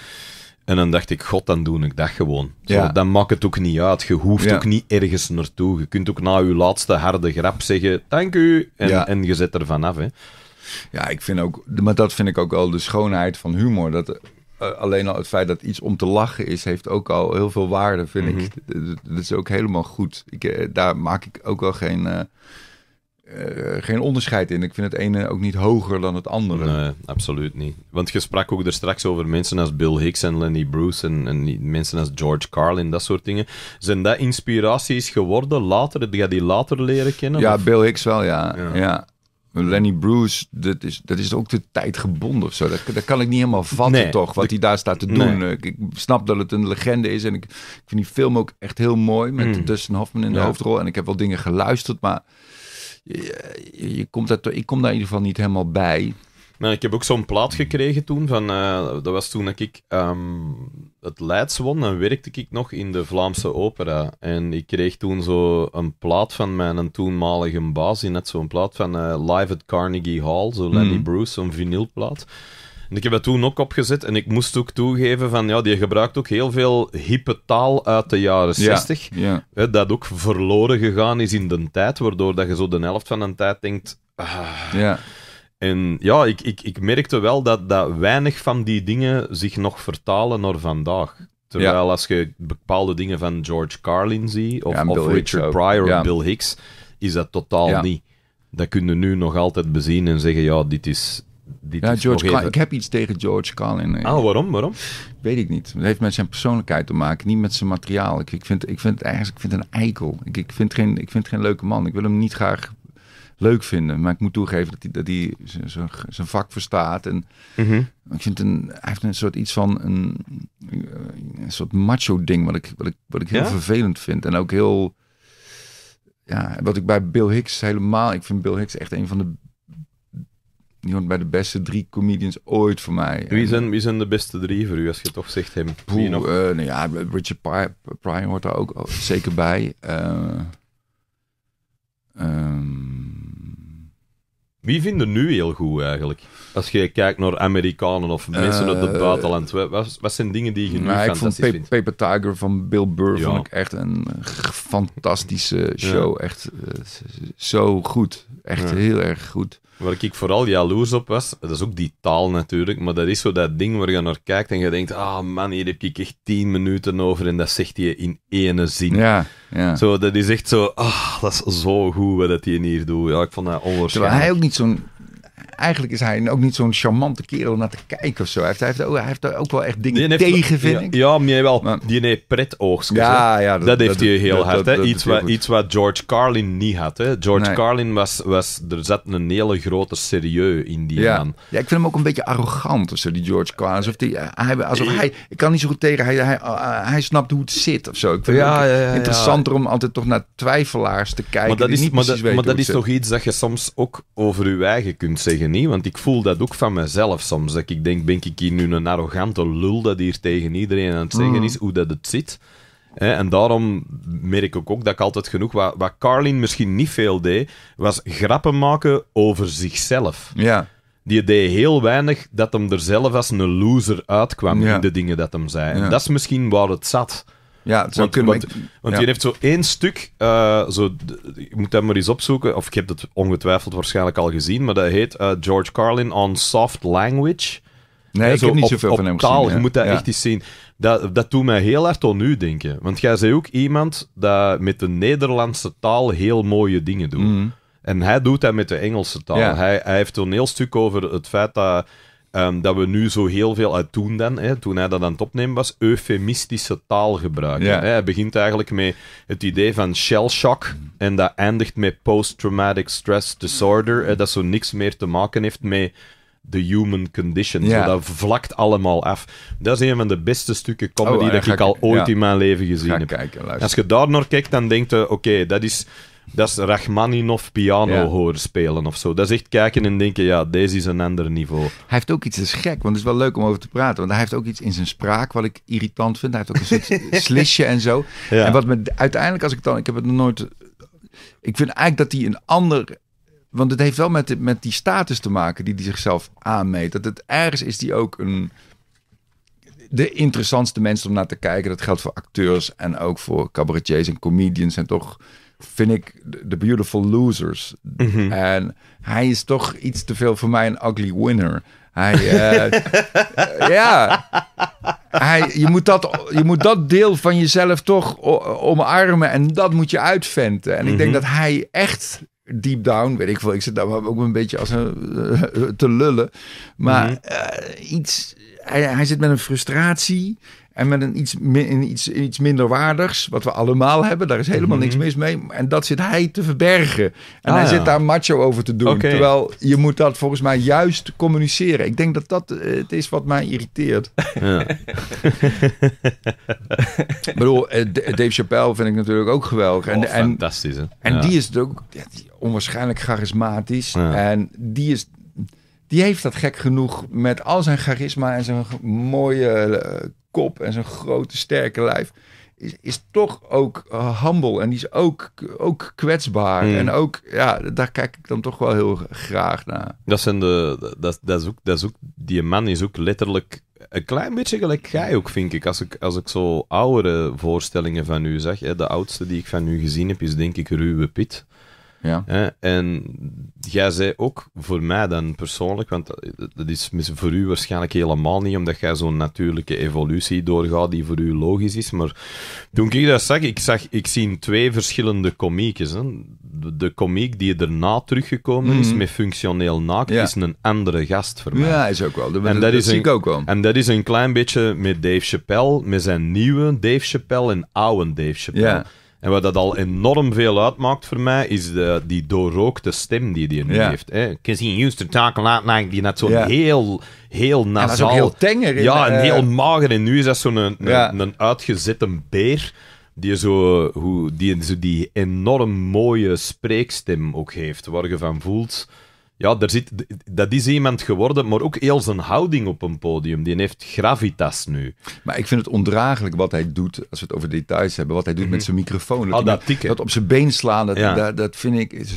Speaker 2: En dan dacht ik, god, dan doe ik dat gewoon. Zo, Dan maakt het ook niet uit. Je hoeft ook niet ergens naartoe. Je kunt ook na je laatste harde grap zeggen, dank u, en, en je zet er vanaf. Hè.
Speaker 1: Ja, ik vind ook, maar dat vind ik ook al de schoonheid van humor. Dat eh, alleen al het feit dat iets om te lachen is, heeft ook al heel veel waarde, vind mhm. ik. Dat is ook helemaal goed. Ik, eh, daar maak ik ook wel geen. Eh, eh, geen onderscheid in. Ik vind het ene ook niet hoger dan het andere. Nee, absoluut niet. Want je sprak ook er straks over mensen als Bill Hicks
Speaker 2: en Lenny Bruce en, en mensen als George Carlin, dat soort dingen. Zijn dat inspiraties
Speaker 1: geworden later? Heb je die later leren kennen? Ja, Bill Hicks wel, ja. ja. Lenny Bruce, dat is, dat is ook de tijd gebonden of zo. Dat, dat kan ik niet helemaal vatten, toch? Wat hij daar staat te doen. Ik, snap dat het een legende is. En ik, ik vind die film ook echt heel mooi. Met mm. Dustin Hoffman in de hoofdrol. En ik heb wel dingen geluisterd, maar je, komt dat, ik kom daar in ieder geval niet helemaal bij.
Speaker 2: Nee, ik heb ook zo'n plaat gekregen toen. Van, eh, dat was toen ik ehm, het Leids won. Dan werkte ik nog in de Vlaamse opera. En ik kreeg toen zo een plaat van mijn toenmalige baas. net zo'n plaat van eh, Live at Carnegie Hall. Zo Lenny mm. Bruce, zo'n vinylplaat. En ik heb dat toen ook opgezet en ik moest ook toegeven van ja, die gebruikt ook heel veel hippe taal uit de jaren 60. Hè, dat ook verloren gegaan is in de tijd, waardoor dat je zo de helft van de tijd denkt. Ah. Ja. En ja, ik, ik, ik merkte wel dat, dat weinig van die dingen zich nog vertalen naar vandaag. Terwijl als je bepaalde dingen van George Carlin ziet, of, Richard Pryor of Bill Hicks, is dat totaal niet. Dat kun je nu nog altijd bezien en zeggen, ja, dit is, die ja, George Carlin, ik
Speaker 1: heb iets tegen George Carlin. Ah, waarom? waarom? Weet ik niet. Het heeft met zijn persoonlijkheid te maken, niet met zijn materiaal. Ik, ik, vind, ik vind ergens, ik vind een eikel. Ik, ik, vind geen, ik vind geen leuke man. Ik wil hem niet graag leuk vinden. Maar ik moet toegeven dat hij, dat hij zijn vak verstaat. En mhm. ik vind een, hij heeft een soort iets van een, eh, een soort macho ding, wat ik, wat ik, wat ik heel vervelend vind. En ook heel. Ja, wat ik bij Bill Hicks helemaal. Ik vind Bill Hicks echt een van de gewoon bij de beste drie comedians ooit voor mij. Wie zijn, wie zijn de beste drie voor u, als je toch zegt hem? Poeh, uh, nou ja, Richard Pryor, Pryor hoort daar ook zeker bij. Uh, um... Wie vinden
Speaker 2: nu heel goed eigenlijk? Als je kijkt naar Amerikanen of mensen uit het eh, buitenland, wat, wat, zijn dingen die je nu nou, fantastisch ik vond
Speaker 1: Pepper Paper Tiger van Bill Burr vond ik echt een fantastische show. Echt zo goed. Echt heel erg goed. Waar ik
Speaker 2: vooral jaloers op was, dat is ook die taal natuurlijk, maar dat is zo dat ding waar je naar kijkt en je denkt, ah oh man, hier heb ik echt tien minuten over en dat zegt hij in ene zin. Ja, Zo, dat is echt zo, ah, dat is zo goed wat hij hier doet. Ja, ik vond dat onwaarschijnlijk. Terwijl hij
Speaker 1: ook niet zo'n eigenlijk is hij ook niet zo'n charmante kerel om naar te kijken of zo. Hij heeft, hij heeft, ook, wel echt dingen tegen, vind ja, ik.
Speaker 2: Ja, maar wel. die heeft pret Ja, ja, dat, heeft hij heel hard. Iets, wat, iets wat George Carlin niet had. George Carlin was, was... Er zat een hele grote
Speaker 1: serieus in die ja. man. Ja, ik vind hem ook een beetje arrogant of die George Carlin. Alsof, die, eh, hij, alsof hij... Ik kan niet zo goed tegen. Hij, hij, eh, eh, hij snapt hoe het zit of zo. Ik vind het interessanter om altijd toch naar twijfelaars te kijken. maar dat, maar dat is toch
Speaker 2: iets dat je soms ook over je eigen kunt zeggen tegen want ik voel dat ook van mezelf soms. Dat ik denk, ben ik hier nu een arrogante lul dat hier tegen iedereen aan het zeggen mm. is hoe dat het zit. en daarom merk ik ook dat ik altijd genoeg, wat, wat Carlin misschien niet veel deed, was grappen maken over zichzelf. Ja die deed heel weinig dat hem er zelf als een loser uitkwam in de dingen dat hem zei. En dat is misschien waar het zat. Ja, het zou want, kunnen. Want, je heeft zo één stuk, uh, zo, moet dat maar eens opzoeken, of ik heb dat ongetwijfeld waarschijnlijk al gezien, maar dat heet eh, George Carlin on Soft Language.
Speaker 1: Nee, ja, ik heb niet zoveel op van hem taal, je moet dat echt
Speaker 2: eens zien. Dat, dat doet mij heel erg aan nu denken. Want jij zei ook iemand dat met de Nederlandse taal heel mooie dingen doet. Mhm. En hij doet dat met de Engelse taal. Hij, hij heeft stuk over het feit dat Ehm, dat we nu zo heel veel uit toen dan, hè, toen hij dat aan het opnemen was, eufemistische taal gebruiken. Hè. Hij begint eigenlijk met het idee van shell shock mhm. en dat eindigt met post-traumatic stress disorder, dat zo niks meer te maken heeft met de human condition. Ja. dat vlakt allemaal af. Dat is een van de beste stukken comedy oh, dat ik, al ooit in mijn leven gezien heb. Als je daar naar kijkt, dan denkt je, oké, dat is dat is Rachmaninoff piano horen spelen of zo. Dat is echt kijken en denken, ja, deze is een ander niveau. Hij
Speaker 1: heeft ook iets, is gek, want het is wel leuk om over te praten. Want hij heeft ook iets in zijn spraak wat ik irritant vind. Hij heeft ook een soort slisje en zo. En wat me uiteindelijk, als ik dan, ik heb het nog nooit... Ik vind eigenlijk dat hij een ander want het heeft wel met, met die status te maken die hij zichzelf aanmeet. Dat het ergens is die ook een. De interessantste mensen om naar te kijken. Dat geldt voor acteurs en ook voor cabaretiers en comedians. En toch vind ik The Beautiful Losers. Mhm. En hij is toch iets te veel voor mij een ugly winner. Hij, eh, eh, ja, hij, je, moet dat, je moet dat deel van jezelf toch omarmen en dat moet je uitventen. En ik denk mhm. dat hij echt deep down, weet ik veel, ik zit daar ook een beetje als een, eh, te lullen. Maar mhm. iets, hij, hij zit met een frustratie en met een iets, iets, iets minderwaardigs, wat we allemaal hebben. Daar is helemaal mhm. niks mis mee. En dat zit hij te verbergen. En hij ah. zit daar macho over te doen. Terwijl je moet dat volgens mij juist communiceren. Ik denk dat dat eh, het is wat mij irriteert. Ja. ik bedoel, eh, Dave Chappelle vind ik natuurlijk ook geweldig. En, oh, fantastisch. En, die is het ook onwaarschijnlijk charismatisch. En die is die heeft dat gek genoeg met al zijn charisma en zijn mooie eh, kop en zijn grote sterke lijf. Is, is toch ook uh, humble en die is ook, ook kwetsbaar. Hmm. En ook, ja, daar kijk ik dan toch wel heel graag naar.
Speaker 2: Dat, zijn de, dat, dat, is ook, dat is ook, die man is ook letterlijk een klein beetje gelijk jij ook, vind ik. Als ik, als ik zo oudere voorstellingen van u zag, hè, de oudste die ik van u gezien heb, is denk ik Ruwe pit. Ja. En jij zei ook voor mij dan persoonlijk, want dat is voor u waarschijnlijk helemaal niet, omdat jij zo'n natuurlijke evolutie doorgaat die voor u logisch is. Maar toen ik dat zag, ik, zag, ik zie twee verschillende komiekjes. De, de komiek die erna teruggekomen is mhm. met functioneel naakt, is een andere gast voor mij. Ja, is
Speaker 1: ook wel. en dat, is een, ook wel.
Speaker 2: En dat is een klein beetje met Dave Chappelle, met zijn nieuwe Dave Chappelle en oude Dave Chappelle. En wat dat al enorm veel uitmaakt voor mij, is de, die doorrookte stem die hij nu heeft. Because he used to talk a like die net zo'n heel, heel nasaal... heel tenger. Ja, en eh, heel mager. En nu is dat zo'n een, uitgezette beer die zo, hoe, die, zo die enorm mooie spreekstem ook heeft, waar je van voelt... Ja, daar zit, dat is iemand geworden, maar ook heel zijn houding op een podium. Die heeft gravitas nu.
Speaker 1: Maar ik vind het ondraaglijk wat hij doet, als we het over details hebben, wat hij doet met mhm. zijn microfoon. Dat, ah, dat, dat op zijn been slaan, dat, dat, vind ik is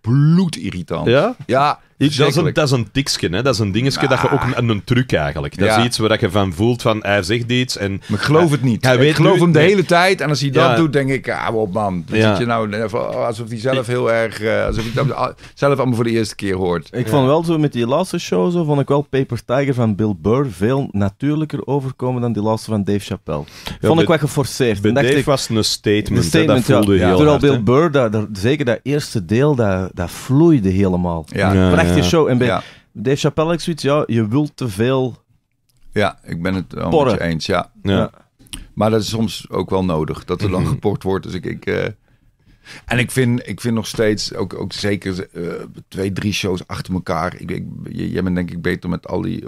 Speaker 1: bloedirritant. Ja? Ja. dat, is een,
Speaker 2: dat is een tikje, hè? dat is een dingetje dat je ook een, een truc eigenlijk. Dat is iets waar je van voelt van hij zegt
Speaker 1: iets. En, maar ik geloof het niet. Hij ik weet geloof hem de hele tijd en als hij dat doet, denk ik, ah op man. Dan zit je nou eh, alsof hij zelf heel erg, eh, alsof hij ah, zelf allemaal voor de eerste keer hoort. Ik vond wel
Speaker 3: zo met die laatste show, zo vond ik wel Paper Tiger van Bill Burr veel natuurlijker overkomen dan die laatste van Dave Chappelle. vond ik wel
Speaker 2: geforceerd. Dave ik, was een statement, statement dat voelde heel Terwijl Bill
Speaker 3: Burr, dat, zeker dat eerste deel, dat, dat vloeide helemaal. Ja. Prachtige show. En
Speaker 1: Dave Chappelle, ik zoiets, ja, je wilt te veel... Ja, ik ben het wel een eens, ja. ja. Maar dat is soms ook wel nodig, dat er dan mhm. geport wordt. Dus ik, ik, eh, en ik vind, ik vind nog steeds, ook, ook zeker eh, twee, drie shows achter elkaar. Ik, ik, jij bent denk ik beter met al die...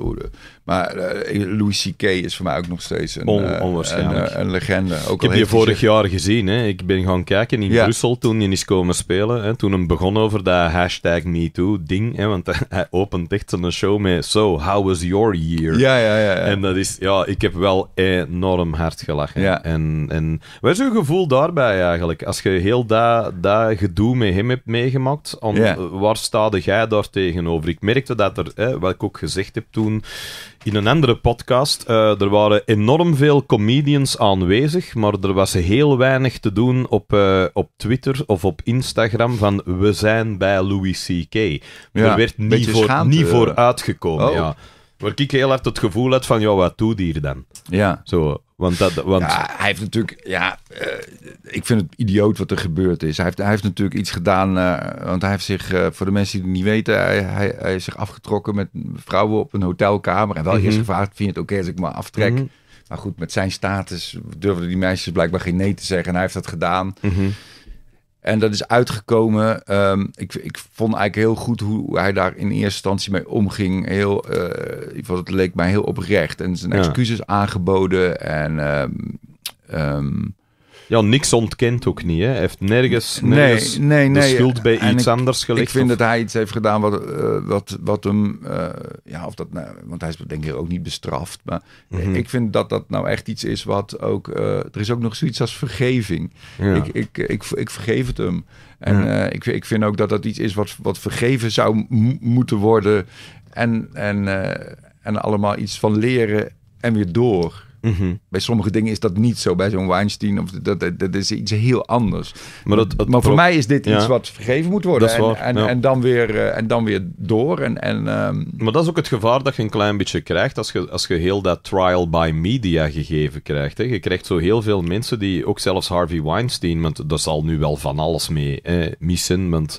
Speaker 1: maar uh, Louis C.K. is voor mij ook nog steeds een, On, eh, onwaarschijnlijk. Een, legende. Ook ik heb je vorig
Speaker 2: jaar gezien. Hè? Ik ben gaan kijken in Brussel toen je is komen spelen. Hè? Toen hem begon over dat hashtag MeToo ding. Hè? Want hij opent echt zijn show met... So, how was your year? Ja, ja, ja. ja. En dat is... Ja, ik heb wel enorm hard gelachen. Ja. En, en wat is uw gevoel daarbij eigenlijk? Als je heel daar dat, gedoe met hem hebt meegemaakt. Eh, waar staat jij daar tegenover? Ik merkte dat er, wat ik ook gezegd heb toen in een andere podcast, eh, er waren enorm veel comedians aanwezig, maar er was heel weinig te doen op, eh, op Twitter of op Instagram van we zijn bij Louis C.K. Ja, er werd niet voor, niet voor uitgekomen, oh. ja. Waar ik heel hard het gevoel had van, ja, wat doe die hier dan?
Speaker 1: Ja. Zo, want dat, want... Ja, hij heeft natuurlijk, ja, eh, ik vind het idioot wat er gebeurd is. Hij heeft, hij heeft natuurlijk iets gedaan, eh, want hij heeft zich, eh, voor de mensen die het niet weten, hij, hij, is zich afgetrokken met vrouwen op een hotelkamer. En wel mhm. eerst gevraagd, vind je het oké okay als ik me aftrek? Mhm. Maar goed, met zijn status durfden die meisjes blijkbaar geen nee te zeggen. En hij heeft dat gedaan. Mhm. En dat is uitgekomen. Ehm, ik, ik vond eigenlijk heel goed hoe hij daar in eerste instantie mee omging. Heel, uh, het leek mij heel oprecht. En zijn excuses aangeboden. En um, ja, niks ontkent ook niet. Hè. Hij heeft nergens,
Speaker 2: nergens nee, nee, nee. de schuld bij iets anders gelegd. Ik vind dat
Speaker 1: hij iets heeft gedaan wat, eh, wat, wat hem... Eh, ja, of dat nou, want hij is denk ik ook niet bestraft. Maar mhm. ik vind dat dat nou echt iets is wat ook... Eh, er is ook nog zoiets als vergeving. Ik, ik, ik, ik, vergeef het hem. En ik, ik vind ook dat dat iets is wat, wat vergeven zou moeten worden. En, en, en allemaal iets van leren en weer door. Mhm. Bij sommige dingen is dat niet zo. Bij zo'n Weinstein, of dat, dat, is iets heel anders. Maar, dat, maar voor mij is dit iets wat vergeven moet worden. En, en, dan weer, eh, en dan weer door. En,
Speaker 2: en, ehm, Maar dat is ook het gevaar dat je een klein beetje krijgt als je, als je heel dat trial by media gegeven krijgt. Hè. Je krijgt zo heel veel mensen die, ook zelfs Harvey Weinstein, want daar zal nu wel van alles mee eh, missen, want...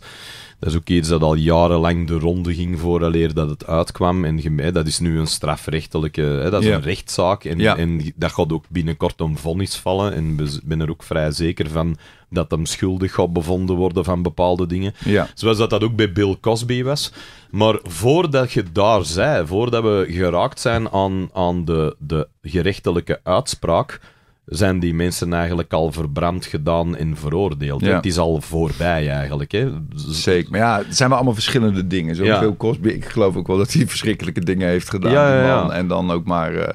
Speaker 2: Dat is ook iets dat al jarenlang de ronde ging vooraleer dat het uitkwam. En dat is nu een strafrechtelijke, hè, dat is een rechtszaak. En, dat gaat ook binnenkort om vonnis vallen. En we zijn er ook vrij zeker van dat hem schuldig gaat bevonden worden van bepaalde dingen. Zoals dat dat ook bij Bill Cosby was. Maar voordat je daar zei, voordat we geraakt zijn aan, aan de, de gerechtelijke uitspraak zijn die mensen eigenlijk al verbrand gedaan en veroordeeld. Het is
Speaker 1: al voorbij eigenlijk. Hè? Zeker. Maar ja, het zijn wel allemaal verschillende dingen. Zo veel Cosby, ik geloof ook wel dat hij verschrikkelijke dingen heeft gedaan. man. En dan ook maar... Eh,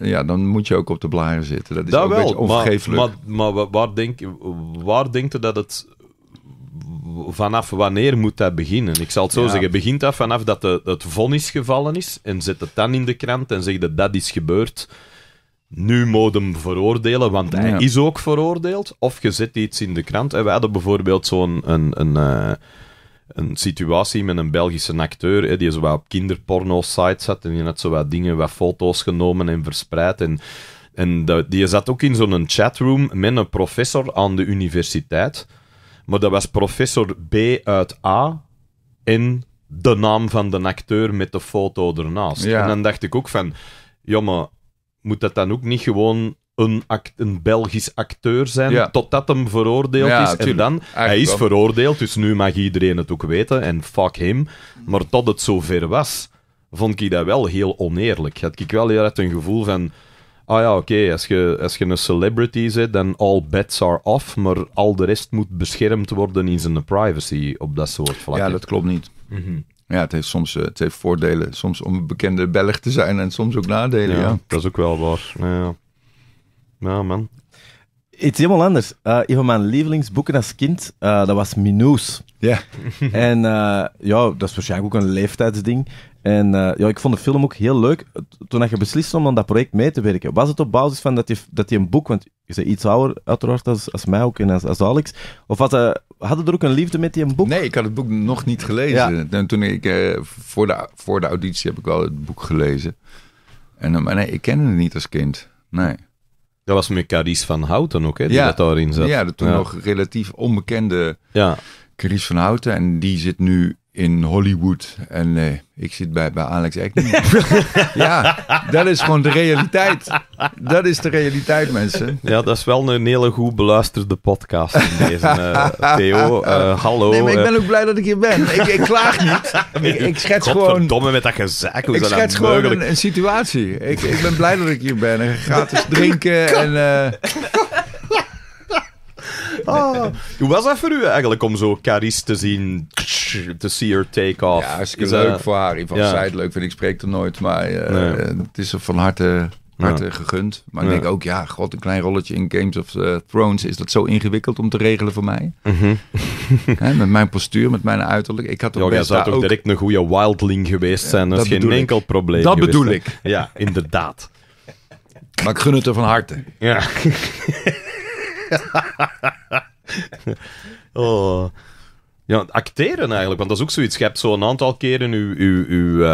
Speaker 1: ja, dan moet je ook op de blaren zitten. Dat is nou wel, een onvergeeflijk.
Speaker 2: Maar, maar, waar, denk, waar denkt u dat het... Vanaf wanneer moet dat beginnen? Ik zal het zo ja. zeggen. Begint dat vanaf dat de, het vonnis gevallen is en zet het dan in de krant en zegt dat dat is gebeurd nu modem veroordelen, want hij is ook veroordeeld. Of je zet iets in de krant. we hadden bijvoorbeeld zo'n een, een, eh, een situatie met een Belgische acteur, hè, die zo wat op kinderporno-sites zat en die had zo wat dingen, wat foto's genomen en verspreid. En, en die zat ook in zo'n chatroom met een professor aan de universiteit. Maar dat was professor B uit A en de naam van de acteur met de foto ernaast. En dan dacht ik ook van... Ja, maar moet dat dan ook niet gewoon een, act, een Belgisch acteur zijn, totdat hem veroordeeld is. En dan, hij is veroordeeld, dus nu mag iedereen het ook weten, en fuck him. Maar tot het zover was, vond ik dat wel heel oneerlijk. Had ik wel heel erg een gevoel van... Ah ja, oké, als, je, als je een celebrity bent, dan all bets are off, maar al de rest moet
Speaker 1: beschermd worden in zijn privacy op dat soort vlakken. Ja, dat klopt niet. Mm ja, het heeft soms eh, het heeft voordelen. Soms om een bekende Belg te zijn en soms ook nadelen. Ja, dat is ook wel waar. Ja,
Speaker 3: ja man. Iets helemaal anders. Uh, een van mijn lievelingsboeken als kind, eh, dat was Minou's Ja. en ja, dat is waarschijnlijk ook een leeftijdsding. En ja, ik vond de film ook heel leuk. Toen je beslist om aan dat project mee te werken, was het op basis van dat je, dat je een boek, want je bent iets ouder uiteraard als, als mij ook en als, als Alex, of was
Speaker 1: dat hadden er ook een liefde met die een boek? Nee, ik had het boek nog niet gelezen. En toen ik, eh, voor, de, voor de auditie heb ik wel het boek gelezen. En, eh, maar nee, ik kende het niet als kind. Nee.
Speaker 2: Dat was met Caries van Houten ook, hè? Die ja. dat daarin zat. Ja, de toen nog relatief
Speaker 1: onbekende ja. van Houten. En die zit nu in Hollywood. En uh, ik zit bij, bij Alex niet. ja, dat is gewoon de realiteit. Dat is de realiteit, mensen.
Speaker 2: Ja, dat is wel een hele goed beluisterde podcast in deze, uh, Theo. Eh, hallo. Nee, ik ben
Speaker 1: ook blij dat ik hier ben. Ik, ik klaag niet.
Speaker 3: Ik, schets
Speaker 2: gewoon... domme met dat ik schets gewoon een,
Speaker 1: situatie. Ik, ik ben blij dat ik hier ben. gratis drinken en... Ah. Hoe
Speaker 2: was dat voor u eigenlijk om zo Caris te zien, te see her take off? Ja, hartstikke is leuk voor haar. Van zij het
Speaker 1: leuk vind ik spreek er nooit, maar eh, het is er van harte, harte gegund. Maar ik denk ook, ja, god, een klein rolletje in Games of eh, Thrones, is dat zo ingewikkeld om te regelen voor mij? Mhm. met mijn postuur, met mijn uiterlijk. Ik had best zou toch ook... direct een goede wildling
Speaker 2: geweest zijn, dat is geen enkel ik. probleem Dat bedoel ik. Ja, inderdaad. Maar ik gun
Speaker 1: het er van harte. Ja.
Speaker 2: oh. Ja, acteren eigenlijk, want dat is ook zoiets. Je hebt zo'n aantal keren uw, eh, uw,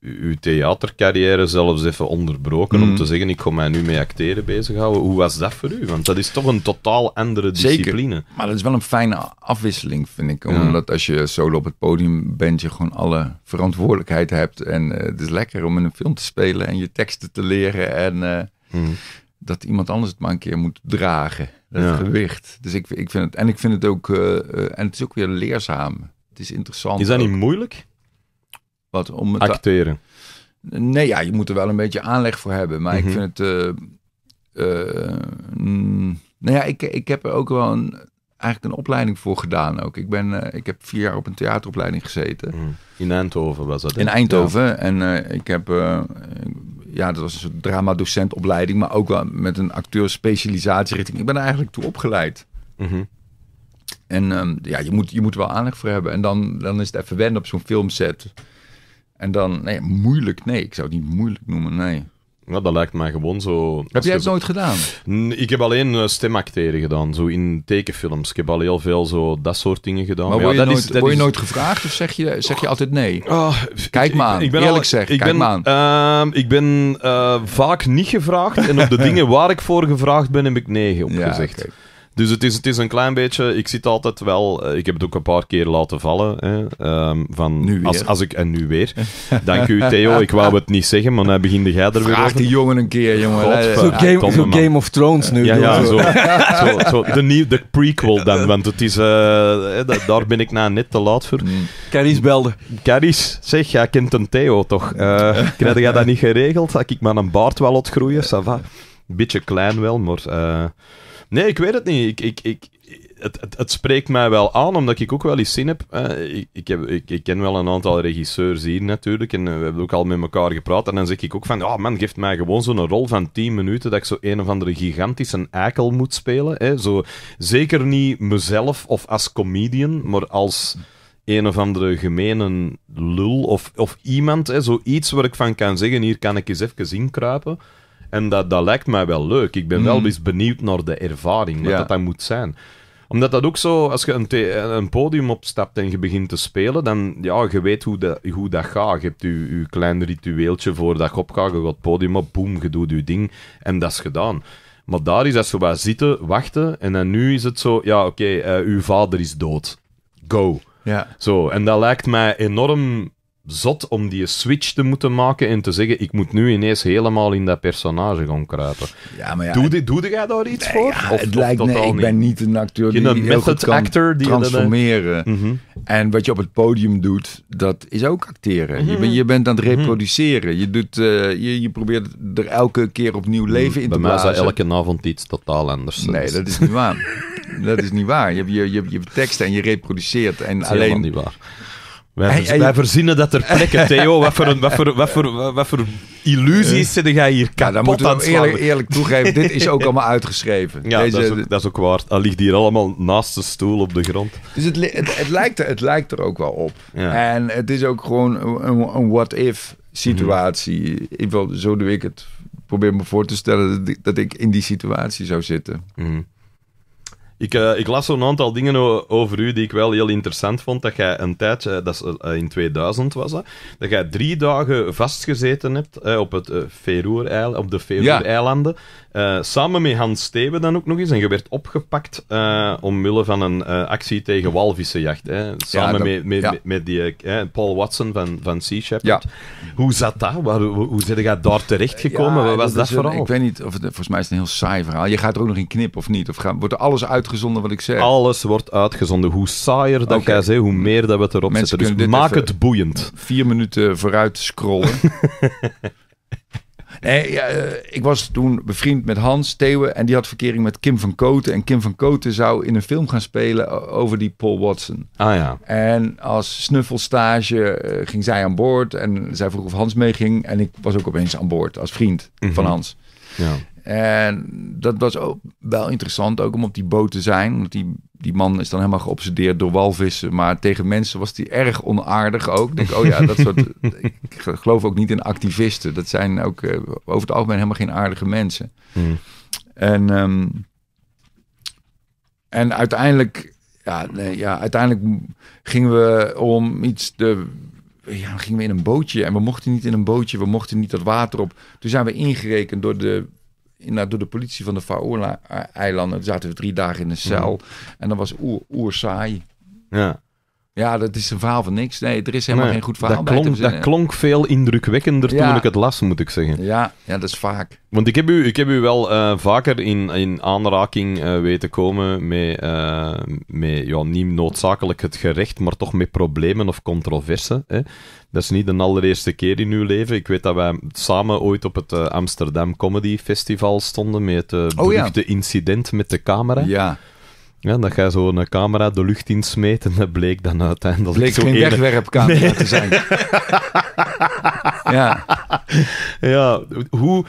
Speaker 2: uw, theatercarrière zelfs even onderbroken om mm. te zeggen, ik ga mij nu mee acteren bezighouden. Hoe was dat voor u? Want dat is toch een totaal andere discipline. Zeker, maar dat is
Speaker 1: wel een fijne afwisseling, vind ik. Omdat als je solo op het podium bent, je gewoon alle verantwoordelijkheid hebt. En eh, het is lekker om in een film te spelen en je teksten te leren en... Eh, mm dat iemand anders het maar een keer moet dragen. het ja. gewicht. Dus ik, ik vind het. En ik vind het ook. Eh, eh, en het is ook weer leerzaam. Het is interessant. Is dat niet moeilijk? Wat om het acteren? Nee, ja, je moet er wel een beetje aanleg voor hebben. Maar ik mhm. vind het. Uh, nou ja, ik, ik heb er ook wel een, eigenlijk een opleiding voor gedaan ook. Ik, ben, ik heb vier jaar op een theateropleiding gezeten. Mhm. In Eindhoven was dat? In Eindhoven. En ik heb ja, dat was een docentopleiding maar ook wel met een acteurspecialisatie richting. Ik ben er eigenlijk toe opgeleid. Mhm. En ehm, ja, je moet, je moet er wel aandacht voor hebben. En dan, dan is het even wennen op zo'n filmset. En dan, nee, moeilijk. Nee, ik zou het niet moeilijk noemen, nee. Ja, dat lijkt mij gewoon
Speaker 2: zo. Heb jij het nooit gedaan? Ik heb alleen eh, stemacteren gedaan, zo in tekenfilms. Ik heb al heel veel zo dat soort dingen gedaan. Maar, word, je, dat nooit, is, dat word je nooit
Speaker 1: gevraagd of zeg je, zeg je altijd nee? Oh, kijk maar, ik, ben eerlijk zeg, ik
Speaker 2: ehm, ik ben eh, vaak niet gevraagd en op de dingen waar ik voor gevraagd ben, heb ik nee opgezegd. Ja, dus het is, het is een klein beetje. Ik zit altijd wel. Eh, ik heb het ook een paar keer laten vallen. Hè, ehm, van, nu weer. Als, als ik, en nu weer. Dank u, Theo. Ik wou het niet zeggen, maar dan nou begin jij er weer. Vraag die jongen
Speaker 1: een keer, jongen. Eh, zo game, of Thrones nu. Ja, ja zo, zo,
Speaker 2: zo, de, nieuw, de prequel dan. Want het is, eh, daar ben ik na nou net te laat voor. Mm. Caris belde. Caris, zeg, jij kent een Theo toch? Ik krijg jij dat niet geregeld? Had ik maar een baard wel opgroeien. groeien? Beetje klein wel, maar. Nee, ik weet het niet. Ik, ik, ik, het, het, spreekt mij wel aan, omdat ik ook wel eens zin heb. ik, ik, heb ik, ken wel een aantal regisseurs hier natuurlijk. En eh, we hebben ook al met elkaar gepraat. En dan zeg ik ook van, ah, man, geeft mij gewoon zo'n rol van 10 minuten dat ik zo een of andere gigantische eikel moet spelen. Hè. Zo, zeker niet mezelf of als comedian, maar als een of andere gemene lul of, of iemand. Hè. Zoiets waar ik van kan zeggen, hier kan ik eens even inkruipen. En dat, dat lijkt mij wel leuk. Ik ben wel mm. eens benieuwd naar de ervaring, wat dat, dan moet zijn omdat dat ook zo, als je een, een, podium opstapt en je begint te spelen, dan ja, je weet hoe, hoe dat gaat. Je hebt je, klein ritueeltje voordat je opgaat, je gaat het podium op, boem, je doet je ding en dat is gedaan. Maar daar is dat zo wat zitten, wachten en dan nu is het zo, ja oké, eh, uw vader is dood. Go. Ja. Zo, en dat lijkt mij enorm zot om die switch te moeten maken en te zeggen: Ik moet nu ineens helemaal in dat personage gaan kruipen.
Speaker 1: Ja, maar doe, die, jij daar iets voor? het lijkt nee, ik ben niet een acteur die een actor transformeren. Mhm. En wat je op het podium doet, dat is ook acteren. je, mhm. je, bent aan het mhm. reproduceren. Je, doet, eh, je, je, probeert er elke keer opnieuw leven in te Bij Bij mij is elke avond iets totaal anders. Nee, dat is niet waar. dat is niet waar. Je hebt je, je, je teksten en je reproduceert. En alleen, niet waar. Wij, hey, hey, wij verzinnen dat er plekken, Theo. Wat voor, wat voor, wat voor, wat voor illusies zitten jij hier kapot ja, dan moeten we aan eerlijk, eerlijk toegeven, dit is ook allemaal uitgeschreven. Ja, Deze, dat,
Speaker 2: is ook, dat, al ligt waar. ligt hier allemaal naast de stoel
Speaker 1: op de grond. Dus het, het, het lijkt, er, het lijkt er ook wel op. En het is ook gewoon een, een what-if situatie. Mm zo doe ik het. Probeer me voor te stellen dat ik, in die situatie zou zitten. Mm
Speaker 2: ik, eh, ik las zo'n aantal dingen over u die ik wel heel interessant vond. Dat jij een tijdje, eh, dat is, eh, in 2000 was dat, dat jij drie dagen vastgezeten hebt op, het, Veroer op de Veroer-eilanden. Eh, samen met Hans Steven dan ook nog eens. En je werd opgepakt uh, omwille van een eh, actie tegen walvissenjacht. Hè. Samen met, met, met, Paul Watson van, van Sea Shepherd. Hoe zat dat? Waar, hoe, zit dat daar terechtgekomen? Wat was dat, vooral? Ik weet
Speaker 1: niet, of, volgens mij is het een heel saai verhaal. Je gaat er ook nog in knip of niet? Of gaat, wordt er alles uitgezonden wat ik zeg? Alles wordt uitgezonden. Hoe saaier dat okay. zijn, hoe meer dat we het erop zitten, Dus maak het boeiend. Vier minuten vooruit scrollen. Nee, eh, eh, ik was toen bevriend met Hans Theeuwen. En die had verkering met Kim van Koten. En Kim van Koten zou in een film gaan spelen over die Paul Watson. Ah ja. En als snuffelstage uh, ging zij aan boord. En zij vroeg of Hans meeging. En ik was ook opeens aan boord als vriend van mhm. Hans. Ja. En dat was ook wel interessant ook om op die boot te zijn. Want die, die man is dan helemaal geobsedeerd door walvissen. Maar tegen mensen was hij erg onaardig ook. Ik denk, oh ja, dat soort. ik geloof ook niet in activisten. Dat zijn ook eh, over het algemeen helemaal geen aardige mensen. Hmm. En, ehm, en uiteindelijk. Ja, ja, uiteindelijk gingen we om iets te ja, gingen we in een bootje en we mochten niet in een bootje, we mochten niet dat water op. Toen zijn we ingerekend door de nou, door de politie van de Faroe-eilanden zaten we drie dagen in een mhm. cel. En dat was oer, saai. Ja. Ja, dat is een verhaal van niks. Nee, er is helemaal geen goed verhaal dat bij klonk, Dat eh, klonk
Speaker 2: veel indrukwekkender toen ik het las, moet ik zeggen. Ja, ja dat is vaak. Want ik heb u, ik heb u wel eh, vaker in, in aanraking eh, weten komen met, met ja, niet noodzakelijk het gerecht, maar toch met problemen of controverse. Hè. Dat is niet de allereerste keer in uw leven. Ik weet dat wij samen ooit op het eh, Amsterdam Comedy Festival stonden met het eh, oh incident met de camera. Ja. Ja, dat jij zo'n camera de lucht insmeet en dat bleek dan uiteindelijk... Bleek geen ene... wegwerpcamera te zijn. ja. Ja, hoe...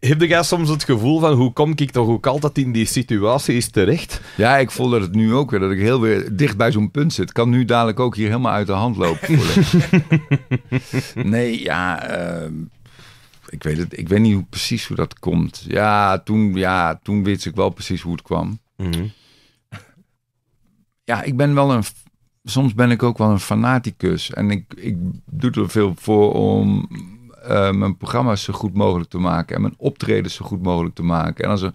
Speaker 2: Heb jij soms
Speaker 1: het gevoel van hoe kom ik toch ook altijd in die situatie is terecht? Ja, ik voel dat het nu ook weer, dat ik heel weer dicht bij zo'n punt zit. Kan nu dadelijk ook hier helemaal uit de hand lopen. nee, ja, ehm, ik, weet het, ik weet niet hoe, precies hoe dat komt. Ja, toen, ja, toen wist ik wel precies hoe het kwam. Mhm. Ja, ik ben wel een, soms ben ik ook wel een fanaticus. En ik, ik doe er veel voor om eh, mijn programma's zo goed mogelijk te maken en mijn optreden zo goed mogelijk te maken. En als er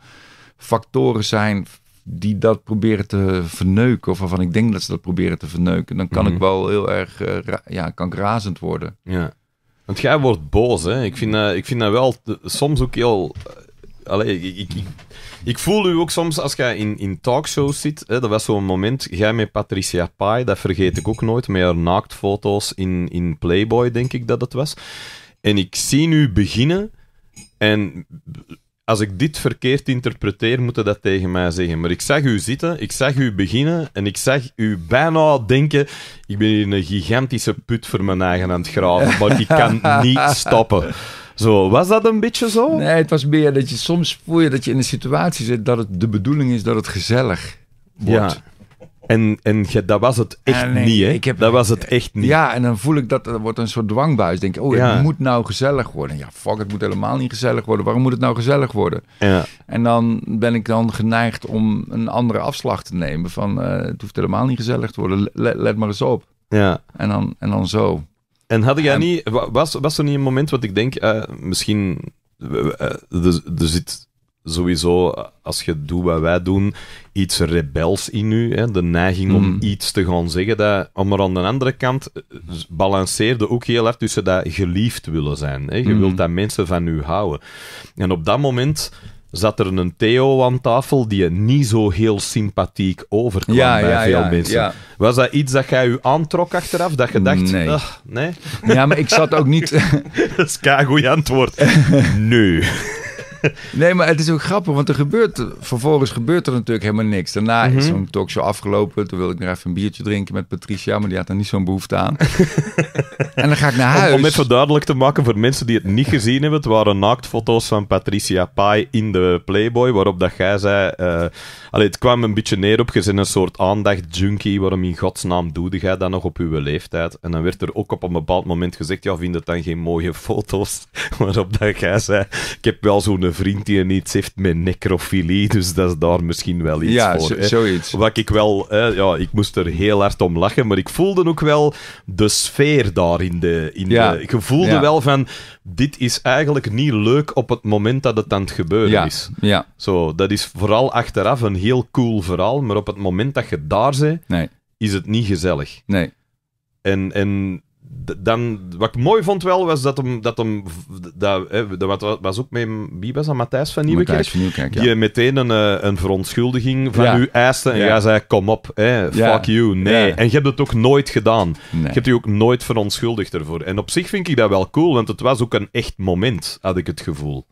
Speaker 1: factoren zijn die dat proberen te verneuken, of waarvan ik denk dat ze dat proberen te verneuken, dan kan ik mhm. wel heel erg, eh, ja, kan razend worden. Ja.
Speaker 2: Want jij wordt boos, hè? Ik vind, eh, ik vind dat wel soms ook heel. ik, ik, ik, voel u ook soms als jij in, in talkshows zit. Hè, dat was zo'n moment. Jij met Patricia Pai, dat vergeet ik ook nooit. Met haar naaktfoto's in, in Playboy, denk ik dat het was. En ik zie nu beginnen. En als ik dit verkeerd interpreteer, moet dat tegen mij zeggen. Maar ik zag u zitten, ik zag u beginnen en ik zag u bijna denken: ik ben hier een gigantische put voor mijn eigen aan het graven, maar ik kan niet stoppen.
Speaker 1: Zo, was dat een beetje zo? Nee, het was meer dat je soms voel je dat je in een situatie zit dat het de bedoeling is dat het gezellig wordt. Ja. En, en dat was het echt ah, niet, hè? dat was het echt niet. Ja, en dan voel ik dat er wordt een soort dwangbuis. Denk ik, oh, ja. het moet nou gezellig worden. Ja, fuck, het moet helemaal niet gezellig worden. Waarom moet het nou gezellig worden? Ja. En dan ben ik dan geneigd om een andere afslag te nemen. Van, eh, het hoeft helemaal niet gezellig te worden. Let, maar eens op. Ja. En dan, en dan zo. En had jij niet...
Speaker 2: Was, was er niet een
Speaker 1: moment wat ik denk, eh, misschien... Uh, er zit
Speaker 2: sowieso, als je doet wat wij doen, iets rebels in u. Hè? De neiging om mm. iets te gaan zeggen. Dat, maar aan de andere kant eh, balanceerde ook heel hard tussen dat geliefd willen zijn. Hè? Je mm. wilt dat mensen van u houden. En op dat moment zat er een Theo aan tafel die je niet zo heel sympathiek overkwam bij veel mensen. Was dat iets dat jij je aantrok achteraf? Dat je dacht, nee. Ja, maar ik zat ook niet...
Speaker 1: dat is een antwoord. nee. nee, maar het is ook grappig, want er gebeurt, vervolgens gebeurt er natuurlijk helemaal niks. Daarna is mhm. zo'n talkshow afgelopen. Toen wilde ik nog even een biertje drinken met Patricia, maar die had er niet zo'n behoefte aan. en dan ga ik naar huis. Om, om even
Speaker 2: duidelijk te maken voor mensen die het niet gezien hebben, het waren naaktfoto's van Patricia Pai in de Playboy, waarop dat jij zei... Eh, allee, het kwam een beetje neer op, je een soort aandacht junkie, waarom in godsnaam doe jij dat nog op uw leeftijd? En dan werd er ook op een bepaald moment gezegd, ja, vind het dan geen mooie foto's? Waarop dat jij zei, ik heb wel zo'n vriend die iets heeft met necrofilie, dus dat is daar misschien wel iets ja, voor. Ja, zoiets. Wat ik wel, hè, ja, ik moest er heel hard om lachen, maar ik voelde ook wel de sfeer daar in de... In de ik voelde wel van, dit is eigenlijk niet leuk op het moment dat het aan het gebeuren is. Ja. Zo, dat is vooral achteraf een heel cool verhaal, maar op het moment dat je daar bent, nee. is het niet gezellig. Nee. En, en dan, wat ik mooi vond wel, was dat hem... Dat hem dat, dat was ook met... Wie was dat? Matthijs van Nieuwkerk? Matthijs van Die meteen een, eh, een verontschuldiging van u eiste. En jij zei, kom op, hè, fuck you, nee. En je hebt het ook nooit gedaan. Je hebt je ook nooit verontschuldigd ervoor. En op zich vind ik dat wel cool, want het was ook een echt moment, had ik het gevoel.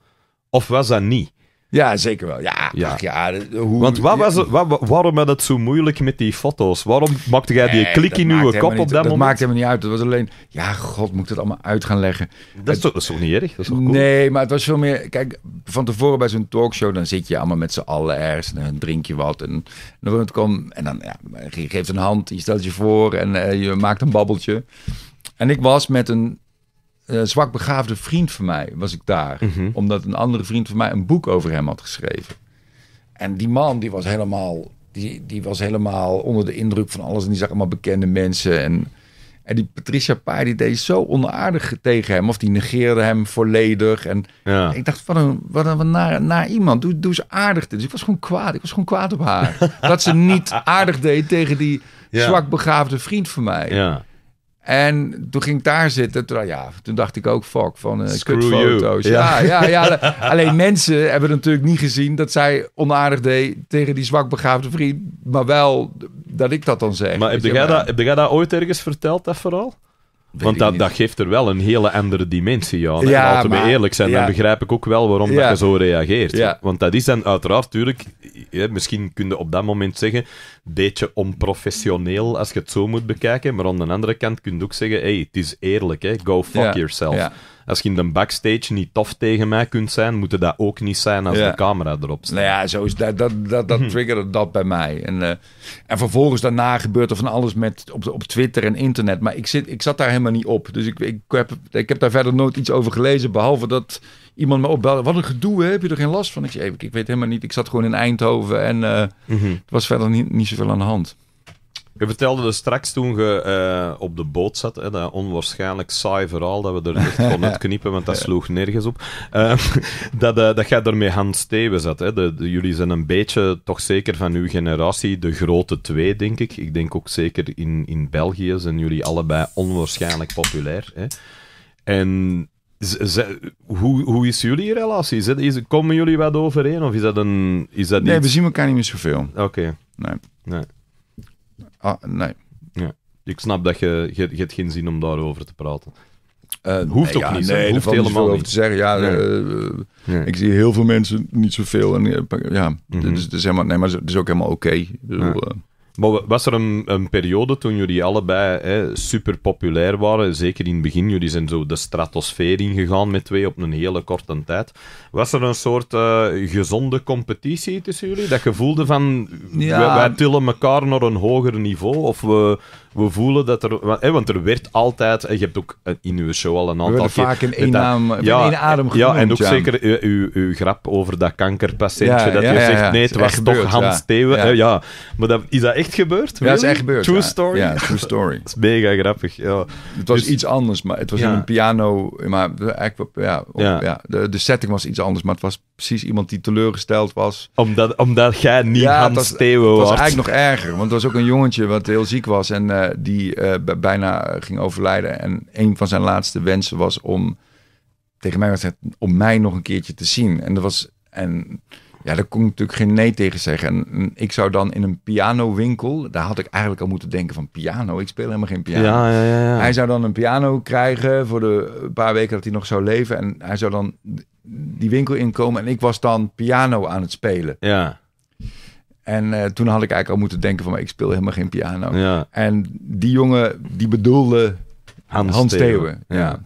Speaker 2: Of was dat niet?
Speaker 1: Ja, zeker wel. Ja, ja. hoe, Want wat was wat, waarom had het zo moeilijk met die foto's? Waarom maakte jij die nee, klik in uw kop op dat, dat moment? maakt helemaal niet uit. Het was alleen, ja, god, moet ik dat allemaal uit gaan leggen? Dat is toch, dat is toch niet erg? Dat is toch cool? Nee, maar het was veel meer... Kijk, van tevoren bij zo'n talkshow, dan zit je allemaal met z'n allen ergens en dan drink je wat. En, en dan, kom, en dan ja, je geeft een hand, je stelt je voor en eh, je maakt een babbeltje. En ik was met een uh, zwak begaafde vriend van mij was ik daar. Mhm. Omdat een andere vriend van mij een boek over hem had geschreven. En die man die was helemaal, die, die was helemaal onder de indruk van alles. En die zag allemaal bekende mensen. En, en die Patricia Pai die deed zo onaardig tegen hem. Of die negeerde hem volledig. En ja. ik dacht, wat een, wat een, naar, naar iemand. Doe, doe ze aardig. Dus ik was gewoon kwaad. Ik was gewoon kwaad op haar. dat ze niet aardig deed tegen die zwak begaafde vriend van mij. Ja. En toen ging ik daar zitten. Toen, ja, toen dacht ik ook, fuck, van uh, kutfoto's. Ja. ja, ja, Alleen mensen hebben natuurlijk niet gezien dat zij onaardig deed tegen die zwakbegaafde vriend. Maar wel dat ik dat dan zeg. Maar heb jij, dat, heb jij dat ooit ergens verteld, dat vooral?
Speaker 2: Want dat, dat geeft er wel een hele andere dimensie aan. Ja, en laten we eerlijk zijn, dan begrijp ik ook wel waarom dat je zo reageert. Want dat is dan uiteraard, tuurlijk, misschien kun je op dat moment zeggen, een beetje onprofessioneel als je het zo moet bekijken, maar aan de andere kant kun je ook zeggen, hey, het is eerlijk, hè, go fuck yourself. Als je in de backstage niet tof tegen mij kunt zijn, moet dat ook niet zijn als de
Speaker 1: camera erop staat. Nou ja, zo is dat, dat, dat, hm. triggerde dat bij mij. En, eh, en vervolgens daarna gebeurt er van alles met, op, op Twitter en internet. Maar ik, zit, ik zat daar helemaal niet op. Dus ik, ik, heb, ik heb daar verder nooit iets over gelezen. Behalve dat iemand me opbelde. Wat een gedoe, hè? heb je er geen last van? Ik zei, ik weet helemaal niet. Ik zat gewoon in Eindhoven en uh, het was verder niet, niet zoveel aan de hand.
Speaker 2: Je vertelde dus straks toen je eh, op de boot zat, hè, dat onwaarschijnlijk saai verhaal dat we er echt kon uitknippen, want dat sloeg nergens op. Ehm, dat, uh, dat jij daarmee Hans Steven zat. Hè. De, jullie zijn een beetje, toch zeker van uw generatie, de grote twee, denk ik. Ik denk ook zeker in, in België zijn jullie allebei onwaarschijnlijk populair. Hè. En hoe, hoe is jullie relatie? Is, komen jullie wat overeen? Of is dat een. Is dat niet... Nee, we zien
Speaker 1: elkaar niet meer zoveel.
Speaker 2: Oké. Nee. nee. Ah, nee. Ja. Ik snap dat je, je, je hebt geen zin om daarover te praten.
Speaker 1: Uh, hoeft ook niet. Nee, hoeft helemaal niet. over te zeggen. Ja, eh, eh, Ik zie heel veel mensen niet zoveel. En, ja, mm -hmm. dus, helemaal, nee, maar het is ook helemaal oké. Okay. Maar was
Speaker 2: er een, periode toen jullie allebei hè, super populair waren? Zeker in het begin, jullie zijn zo de stratosfeer ingegaan met twee op een hele korte tijd. Was er een soort eh, gezonde competitie tussen jullie? Dat gevoelde van wij, wij tillen elkaar naar een hoger niveau of we we voelen dat er... Want, er werd altijd... En je hebt ook eh, in uw show al een aantal keer... vaak in één naam, dat, adem Ja, en ook zeker uw, uw, grap over dat kankerpatiëntje, dat je zegt, nee, het was toch Hans Steven. Ja. Maar dat, is dat echt gebeurd? Ja, dat is echt gebeurd. True story? Ja, true
Speaker 1: story. Het is mega grappig, ja. Het was dus- iets anders, maar het was in een piano... Maar ja, ja. De, setting was iets anders, maar het was precies iemand die teleurgesteld was. Omdat, omdat jij niet Hans Steven was. Het was eigenlijk nog erger, want het was ook een jongetje wat heel ziek was en... Eh, die eh, bijna ging overlijden. En een van zijn laatste wensen was om tegen mij om mij nog een keertje te zien. En dat was. En ja, daar kon ik natuurlijk geen nee tegen zeggen. En, ik zou dan in een pianowinkel, daar had ik eigenlijk al moeten denken van piano. Ik speel helemaal geen piano. Ja, ja, ja, hij zou dan een piano krijgen voor de paar weken dat hij nog zou leven. En hij zou dan die winkel inkomen en ik was dan piano aan het spelen. Ja. En eh, toen had ik eigenlijk al moeten denken van, ik speel helemaal geen piano. En die jongen, die bedoelde Hans, Hans Steeuwen. ja.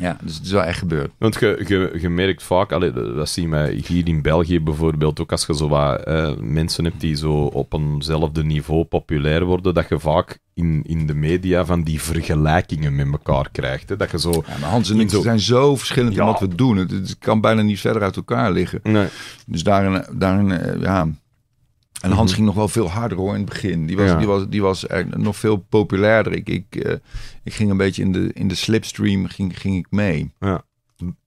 Speaker 2: Ja, dus het is wel echt gebeurd. Want je, je, je merkt vaak, allee, dat zien we hier in België bijvoorbeeld ook, als je zo wat eh, mensen hebt die zo op eenzelfde niveau populair worden, dat je vaak in, in de media van die vergelijkingen met elkaar
Speaker 1: krijgt. Hè? Dat je zo, ja, Hans en ik zo... zijn zo verschillend in wat we doen. Het, het, kan bijna niet verder uit elkaar liggen. Nee. Dus daarin, daarin eh, ja, en Hans mhm. ging nog wel veel harder hoor in het begin. Die was, die was, die was nog veel populairder. Ik, ik, eh, ik ging een beetje in de, in de slipstream ging, ging ik mee. Ja.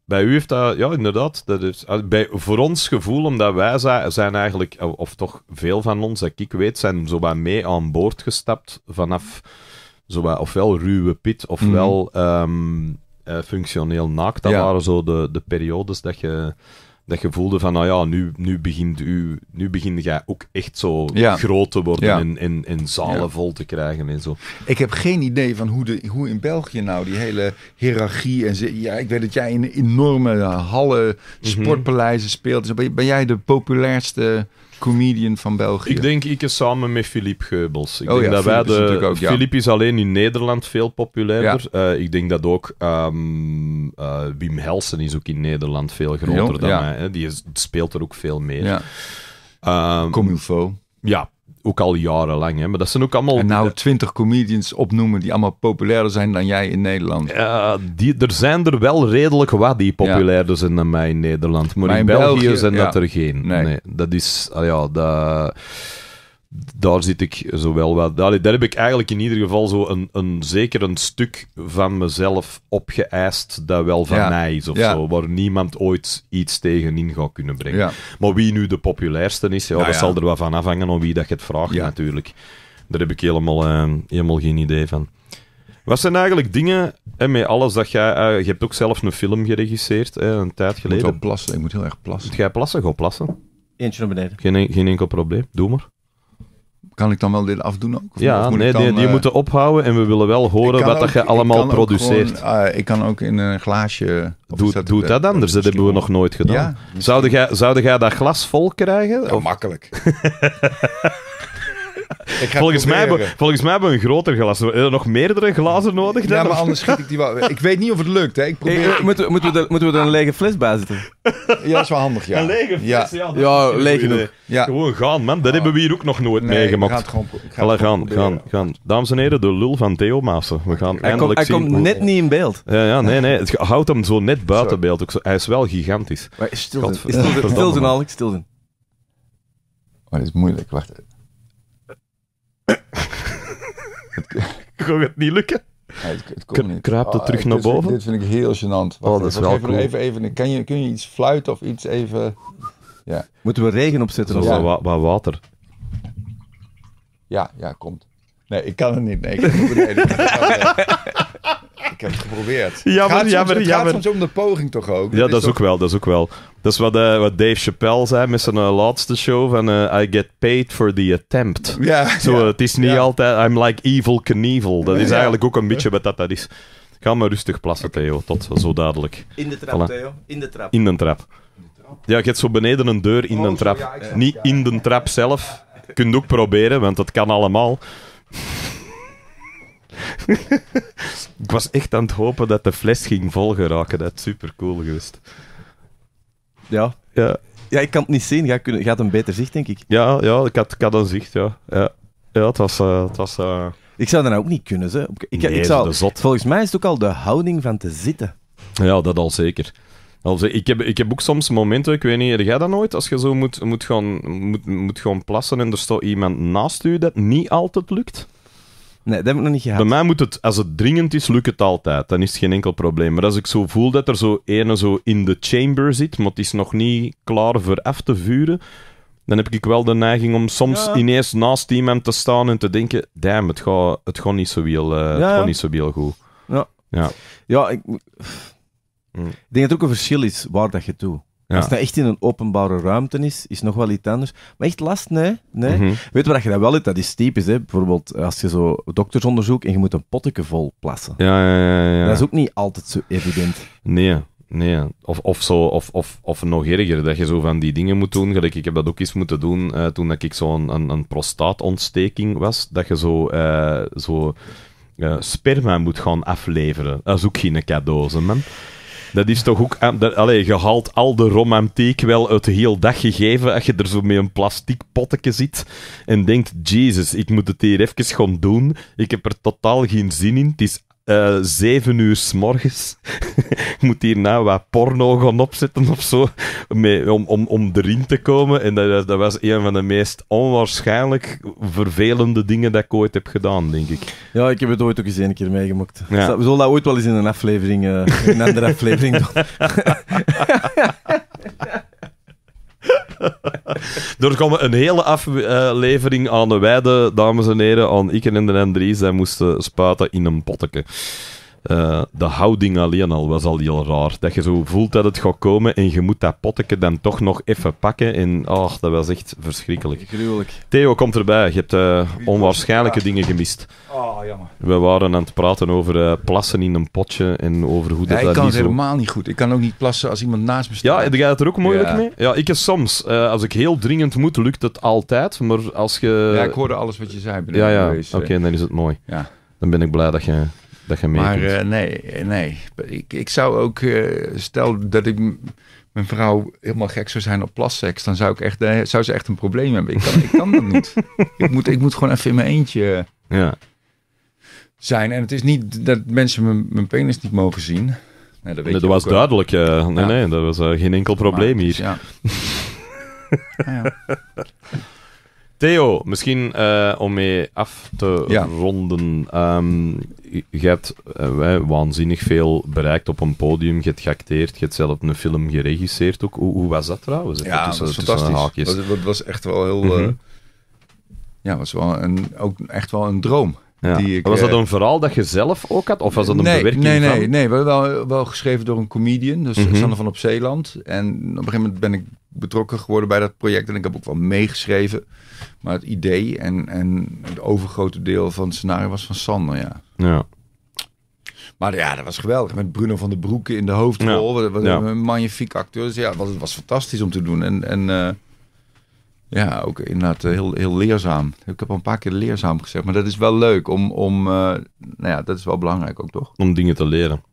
Speaker 1: Bij u heeft dat, ja inderdaad, dat is, ah, bij,
Speaker 2: voor ons gevoel, omdat wij zijn eigenlijk, eh, of toch veel van ons, dat ik weet, zijn zo wat mee aan boord gestapt vanaf zo ofwel ruwe pit, ofwel mhm. ehm, eh, functioneel naakt. Dat waren zo de, de periodes dat je dat je voelde van, nou ja, nu, nu, begint, u, nu begint jij ook echt zo groot te worden ja. en, en, en, zalen vol
Speaker 1: te krijgen en zo. Ik heb geen idee van hoe, de, hoe in België nou die hele hiërarchie en... Ja, ik weet dat jij in enorme eh, hallen mhm. sportpaleizen speelt. Dus ben jij de populairste comedian van België. Ik
Speaker 2: denk ik samen met Philippe Geubels. Ik oh, denk ja, dat Philippe wij de, is Philippe is alleen in Nederland veel populairder. Ja. Eh, ik denk dat ook um, uh, Wim Helsen is ook in Nederland veel groter dan mij. Hè? Die
Speaker 1: speelt er ook veel meer. Ja. Ehm, Comilfo. Ja, ook al jarenlang, hè. Maar dat zijn ook allemaal... En nou twintig comedians opnoemen die allemaal populairder zijn dan jij in Nederland.
Speaker 2: Ja, die, er zijn er wel redelijk wat die populairder zijn dan mij in Nederland. Maar, in, België, zijn dat er geen. Nee. Dat is... Ah, ja, dat daar zit ik zowel wel. Daar, daar heb ik eigenlijk in ieder geval zo een, een zeker een stuk van mezelf opgeëist dat wel van mij is of zo, waar niemand ooit iets tegenin gaat kunnen brengen. Maar wie nu de populairste is, ja, nou dat zal er wel van afhangen om wie dat je het vraagt natuurlijk. Daar heb ik helemaal, eh, helemaal geen idee van. Wat zijn eigenlijk dingen met alles dat jij... Eh, je hebt ook zelf een film geregisseerd, een tijd geleden. Ik moet wel plassen, ik moet heel erg plassen. Moet jij plassen? Go plassen. Eentje naar beneden. Geen, geen enkel probleem, doe maar kan ik dan wel dit afdoen ook? ja, nee, die, die eh, moeten ophouden en we willen wel horen wat dat je allemaal produceert.
Speaker 1: Eh, ik kan ook in een glaasje...
Speaker 2: Doe, doe eh, dat, anders, dat hebben we nog nooit gedaan. Ja, zouden jij, dat glas vol krijgen? makkelijk.
Speaker 1: volgens, mij hebben,
Speaker 2: volgens hebben we een groter glas. We hebben nog meerdere glazen nodig? Dan, ja, maar anders schiet
Speaker 1: ik die wel. Ik weet niet of het lukt. Hè. Ik probeer... Eh, moeten,
Speaker 3: we er, een lege fles bij Ja,
Speaker 1: dat is wel handig, ja. Een lege fles, ja. Ja, ja
Speaker 3: Ja. Gewoon gaan, man. Dat hebben we hier ook nog nooit nee, meegemaakt. Gewoon,
Speaker 2: gaan, gaan, gaan. Dames en heren, de lul van Theo Maassen. We gaan hij eindelijk zien... Hij komt net
Speaker 3: niet in beeld.
Speaker 2: Ja, ja nee, nee. Het houdt hem zo net buiten beeld. hij is wel gigantisch. stil, stil, stil,
Speaker 3: stil, stil, moeilijk. stil,
Speaker 1: stil, gewoon het niet lukken? Nee, het, het niet. Ah, terug naar boven? dit vind ik heel gênant. oh, dat is wel even, even, kan je, kun je iets fluiten of iets even... Ja. Moeten we regen opzetten of wat, wat water? Ja, ja, komt. Nee, ik kan het niet. Nee, ik, heb het, ik heb het geprobeerd. Jammer, het gaat jammer, soms, Het gaat soms om de poging toch ook? ja, dat is, ook
Speaker 2: wel, dat is ook wel. Dat is wat, eh, wat Dave Chappelle zei met zijn eh, laatste show van eh, I get paid for the attempt. Ja. Zo, het is niet altijd I'm like evil Knievel. Dat is eigenlijk ook een beetje wat dat, dat is. Ga maar rustig plassen, Theo. Tot zo dadelijk. In de trap, Theo. In de trap. In de trap. Ja, je hebt zo beneden een deur in de oh, trap. niet in de trap zelf. Je kunt ook proberen, want dat kan allemaal. ik was echt aan het hopen
Speaker 3: dat de fles ging volgeraken. Dat is super cool geweest. Ja. ja. Ja, ik kan het niet zien. Ga gaat een beter zicht, denk ik. Ja, ja ik, had, ik had een zicht, ja. Ja, ja het was... Eh, het was eh, Ik zou dat nou ook niet kunnen, ze Ik, nee, Volgens mij is het ook al de houding van te zitten. Ja, dat al zeker. Also, ik, heb, ik heb ook soms momenten, ik weet niet,
Speaker 2: heb jij dat nooit? Als je zo moet, moet, gaan, moet, moet gaan plassen en er staat iemand naast u dat niet
Speaker 3: altijd lukt? Nee, dat heb ik nog niet gehad.
Speaker 2: Bij mij moet het, als het dringend is, lukt het altijd. Dan is het geen enkel probleem. Maar als ik zo voel dat er zo ene zo in de chamber zit, maar het is nog niet klaar voor af te vuren, dan heb ik wel de neiging om soms ineens naast iemand te staan en te denken: damn, het gaat, het gaat, niet, zo heel, eh, het gaat niet zo heel goed. Ja. Ja,
Speaker 3: ja mm. ik, denk dat het ook een verschil is waar dat je toe. Als dat echt in een openbare ruimte is, is nog wel iets anders. Maar echt last, nee. nee. Mhm. Weet je wat je dat wel hebt? Dat is typisch. Hè? Bijvoorbeeld eh, als je zo doktersonderzoek en je moet een potje vol plassen.
Speaker 2: Ja, ja, ja, ja, Dat is ook
Speaker 3: niet altijd zo evident.
Speaker 2: Nee, nee. Of, of, zo, of, of, of nog erger, dat je zo van die dingen moet doen. Gelijk, ik heb dat ook eens moeten doen eh, toen dat ik zo'n een, prostaatontsteking was. Dat je zo... Eh, zo sperma moet gaan afleveren. Dat is ook geen cadeau, man. Dat is toch ook... Aan, je haalt al de romantiek wel uit de heel dag gegeven als je er zo met een plastic potteke zit en denkt, jezus, ik moet het hier even gewoon doen. Ik heb er totaal geen zin in. Het is uh, zeven uur s morgens. ik moet hierna wat porno gaan opzetten of zo. om, om, om erin te komen. En dat, dat was een van de meest onwaarschijnlijk vervelende
Speaker 3: dingen dat ik ooit heb gedaan, denk ik. Ja, ik heb het ooit ook eens een keer meegemaakt. We zullen dat ooit wel eens in een aflevering, eh, in een andere aflevering doen.
Speaker 2: er kwam een hele aflevering aan de wijde, dames en heren, aan Iken en de N3. Zij moesten spuiten in een potteke. Eh, de houding alleen al was al heel raar. Dat je zo voelt dat het gaat komen en je moet dat potteken dan toch nog even pakken. En oh, dat was echt verschrikkelijk. Gruwelijk. Theo, komt erbij. Je hebt eh, onwaarschijnlijke dingen gemist. Oh, jammer. We waren aan het praten over eh, plassen in een potje en over hoe dat ja, Ik kan het helemaal
Speaker 1: niet goed. Ik kan ook niet plassen als iemand naast me staat. Ja, en gaat het er ook moeilijk mee?
Speaker 2: Ja, ik soms. als ik heel dringend moet, lukt het altijd. Maar als je... Ja, ik hoorde alles wat je zei. Ja, ja. Oké, dan is het mooi. Ja. Dan ben ik blij dat je... Maar eh,
Speaker 1: nee, nee. Ik, ik zou ook, eh, stel dat ik mijn vrouw helemaal gek zou zijn op plasseks, dan zou, ik echt, eh, zou ze echt een probleem hebben. Ik kan, ik kan dat niet. Ik moet, ik moet gewoon even in mijn eentje ja. zijn. En het is niet dat mensen mijn, penis niet mogen zien. Nou, nee, dat, was duidelijk. Ja. nee, nee, dat was geen enkel probleem hier. ja.
Speaker 2: Theo, misschien eh, om mee af te ronden. Ehm, je hebt wij, eh, waanzinnig veel bereikt op een podium. Je hebt geacteerd, je hebt zelf een film geregisseerd ook. Hoe, hoe was dat trouwens? Ja, dat was fantastisch. Dat,
Speaker 1: dat, was echt wel heel... Mhm. Eh, ja, was wel een, ook echt wel een droom. Ja. was dat eh, een verhaal dat je zelf ook had? Of was dat een nee, bewerking nee, nee, Nee, we hebben wel, wel geschreven door een comedian, dus mhm. Sander van op Zeeland. En op een gegeven moment ben ik betrokken geworden bij dat project. En ik heb ook wel meegeschreven. Maar het idee en, en het overgrote deel van het scenario was van Sander, ja. Ja. Maar ja, dat was geweldig. Met Bruno van der Broeke in de hoofdrol. Ja. Een magnifiek acteur. Dus ja, het was, fantastisch om te doen. En... en eh, ja, ook inderdaad eh, heel, heel leerzaam. Ik heb al een paar keer leerzaam gezegd, maar dat is wel leuk om, om eh, nou ja, dat is wel belangrijk ook toch? Om dingen te leren.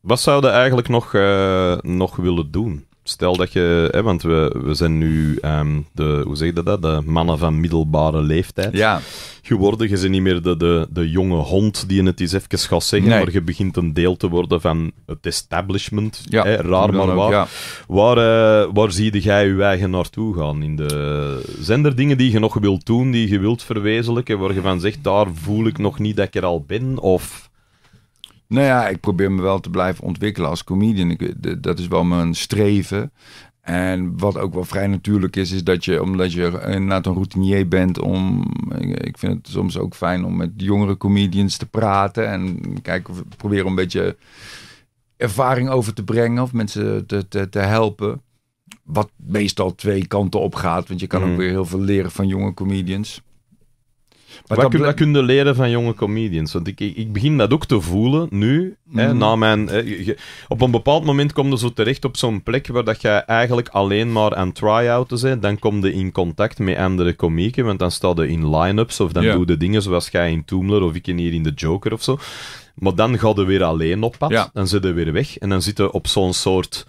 Speaker 2: Wat zouden eigenlijk nog, eh, nog willen doen? stel dat je, hè, want we, we zijn nu ehm, de, hoe zeg je dat, de mannen van middelbare leeftijd ja. geworden. Je bent niet meer de, de, de jonge hond die in het is even gaat zeggen, maar je begint een deel te worden van het establishment. Ja, hè, raar maar waar. Waar, uh, waar zie jij je eigen naartoe gaan? In de... Zijn er dingen die je nog wilt doen, die je wilt verwezenlijken, waar je van zegt, daar voel ik nog niet dat ik er al ben? Of...
Speaker 1: Nou ja, ik probeer me wel te blijven ontwikkelen als comedian. Eh, dat is wel mijn streven. En wat ook wel vrij natuurlijk is, is dat je, omdat je inderdaad een routinier bent om... Ik vind het soms ook fijn om met jongere comedians te praten. En kijken, proberen een beetje ervaring over te brengen of mensen te, te, te helpen. Wat meestal twee kanten op gaat, want je kan ook mm. weer heel veel leren van jonge comedians. Maar wat, kun, wat kunnen je leren van
Speaker 2: jonge comedians? Want ik, ik
Speaker 1: begin dat ook te voelen nu. Hè, mhm. na mijn,
Speaker 2: op een bepaald moment kom je zo terecht op zo'n plek waar dat je eigenlijk alleen maar aan try-outen bent. Dan kom je in contact met andere komieken, want dan sta je in line-ups of dan yeah. doe je dingen zoals jij in Toomler of ik in hier in de Joker of zo. Maar dan ga je weer alleen op pad. Dan zit je weer weg en dan zit je op zo'n soort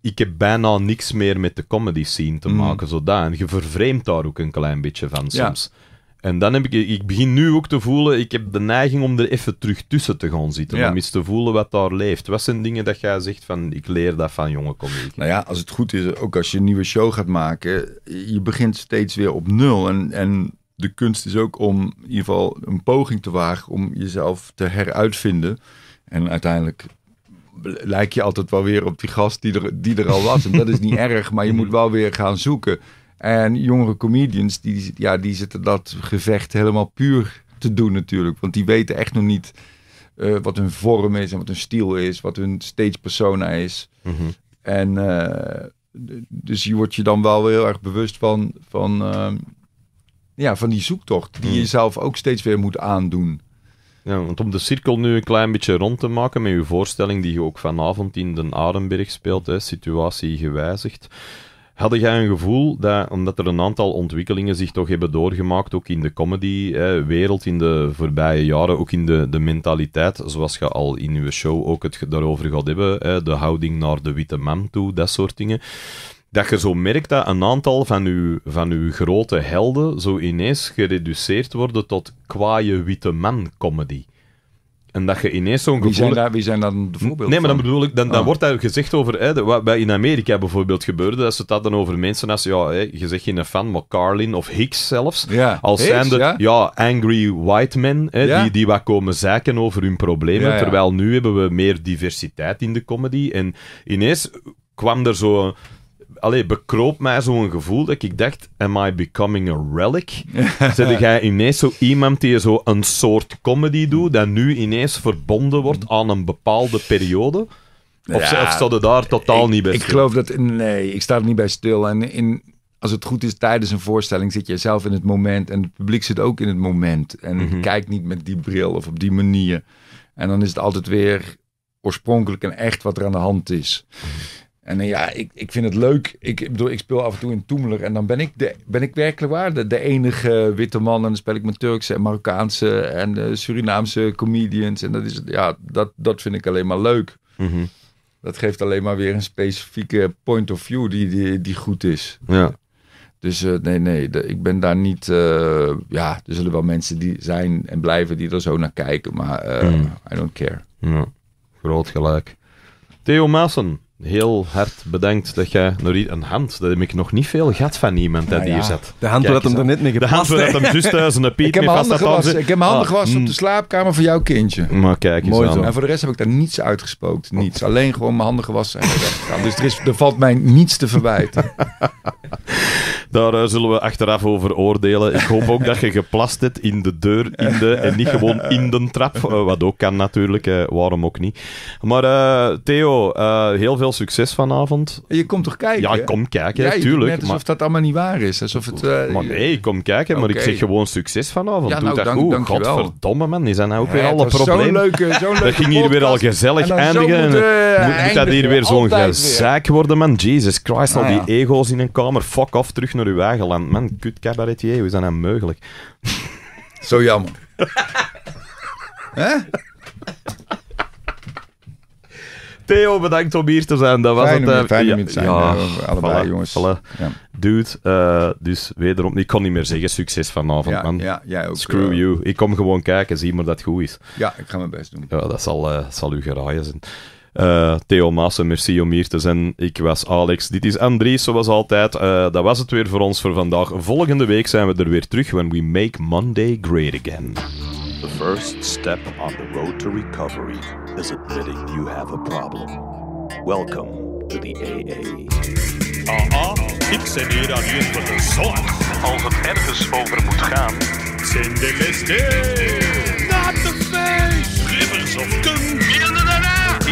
Speaker 2: ik heb bijna niks meer met de comedy scene te mhm. maken. Mm. En je vervreemdt daar ook een klein beetje van soms. Ja. En dan heb ik, ik begin nu ook te voelen, ik heb de neiging om er even terug tussen te gaan zitten. Om eens te voelen wat daar
Speaker 1: leeft. Wat zijn dingen dat jij zegt van, ik leer dat van jonge comedy? Nou ja, als het goed is, ook als je een nieuwe show gaat maken, je begint steeds weer op nul. En, en de kunst is ook om in ieder geval een poging te wagen om jezelf te heruitvinden. En uiteindelijk lijk je altijd wel weer op die gast die er, die er al was. En dat is niet erg, maar je moet wel weer gaan zoeken. En jongere comedians, die, ja, die zitten dat gevecht helemaal puur te doen natuurlijk. Want die weten echt nog niet eh, wat hun vorm is en wat hun stijl is, wat hun stage persona is. Mhm. En eh, dus je wordt je dan wel heel erg bewust van, van, ehm, ja, van die zoektocht die mm. je mhm. zelf ook steeds weer moet aandoen. Ja, want om de cirkel nu een klein beetje rond te maken met uw
Speaker 2: voorstelling die je ook vanavond in Den Arenberg speelt, hè, situatie gewijzigd. Hadden jij een gevoel dat, omdat er een aantal ontwikkelingen zich toch hebben doorgemaakt, ook in de comedy-wereld in de voorbije jaren, ook in de, de mentaliteit, zoals je al in uw show ook het daarover gaat hebben, hè, de houding naar de witte man toe, dat soort dingen dat je zo merkt dat een aantal van uw, van uw grote helden zo ineens gereduceerd worden tot kwaaie witte man comedy. En dat je ineens zo'n gevoel... Wie zijn,
Speaker 1: wie zijn dan de voorbeeld Nee, maar dan bedoel ik... Dan, dan ah.
Speaker 2: wordt daar gezegd over... Hè, wat bij in Amerika bijvoorbeeld gebeurde, dat ze het hadden over mensen als... Ja, hè, je zegt geen fan, maar Carlin of Hicks zelfs. Als Hicks, zijn de ja. angry white men, hè, die, die wat komen zaken over hun problemen. Terwijl nu hebben we meer diversiteit in de comedy. En ineens kwam er zo allee, bekroop mij zo'n gevoel dat ik dacht, am I becoming a relic? Zet jij ineens zo iemand die zo een soort comedy doet, dat nu ineens verbonden wordt aan een bepaalde periode? Of, ja, of daar totaal niet bij stil? Ik geloof
Speaker 1: dat... Nee, ik sta er niet bij stil. En in, als het goed is, tijdens een voorstelling zit je zelf in het moment. En het publiek zit ook in het moment. En mm kijkt niet met die bril of op die manier. En dan is het altijd weer oorspronkelijk en echt wat er aan de hand is. Mhm. En eh, ja, ik, ik vind het leuk. Ik, bedoel, ik speel af en toe in Toemeler. En dan ben ik, de, ben ik werkelijk waar de, de enige witte man. En dan speel ik met Turkse en Marokkaanse en eh, Surinaamse comedians. En dat, is, ja, dat, dat vind ik alleen maar leuk. Mhm. Dat geeft alleen maar weer een specifieke point of view die, die, die goed is. Ja. Dus eh, nee, nee, ik ben daar niet. ja, er zullen wel mensen die zijn en blijven die er zo naar kijken. Maar mhm. I don't care. Groot
Speaker 2: gelijk. Theo Maassen heel hard bedankt dat jij nog een hand. dat heb ik nog niet veel gehad van iemand dat ah, hier zat. De hand dat hem er net mee gepast De hand dat hem juist thuis eh, een piet ik vast was, Ik heb mijn handen ah. gewassen op de
Speaker 1: mm. slaapkamer van jouw kindje. Maar kijk eens Mooi aan. En voor de rest heb ik daar niets uitgespookt. Niets. Alleen gewoon mijn handen gewassen. En dus er, is, er valt mij niets te verwijten.
Speaker 2: Daar eh, zullen we achteraf over oordelen. Ik hoop ook dat je geplast hebt in de deur in de, en niet gewoon in de trap. Eh, wat ook kan natuurlijk, eh, waarom ook niet. Maar Theo, heel veel succes vanavond. Je komt toch kijken? Ja, ik kom kijken, ja, alsof dat allemaal niet waar
Speaker 1: is. Alsof het, Maar nee, ik kom kijken, maar ik zeg
Speaker 2: gewoon succes vanavond. Doe nou, dat dank, goed. Godverdomme man, is zijn nou ook weer ja, alle problemen. zo dat ging hier weer al gezellig eindigen. Moet, dat hier weer zo'n gezaak worden man? Jesus Christ, al nou die ego's in een kamer. Fuck off, terug naar naar uw eigen land. Man, kut cabaretier, hoe is dat nou mogelijk? Zo jammer. Hè? Theo, bedankt om hier te zijn. Dat was fijn het. Om, eh, fijn ja, om hier te zijn. Ja, allebei,
Speaker 1: jongens. Voilà.
Speaker 2: Dude, uh, dus wederom, ik kon niet meer zeggen succes vanavond, man. Ja, jij ook. Screw eh. you. Ik kom gewoon kijken, zie maar dat het goed is. Ja, ik ga mijn best doen. Ja, dat zal, uh, zal u geraaien zijn. Uh, Theo Maassen, merci om hier te zijn. Ik was Alex. Dit is Andries, zoals altijd. Eh, dat was het weer voor ons voor vandaag. Volgende week zijn we er weer terug when we make Monday great again. The first step on the road to recovery is admitting you have a problem. Welcome to the AA. Aha, ik zit hier alleen voor de zorg. Als het ergens over moet gaan, zijn de LSD. Not the face. Rivers of Kung.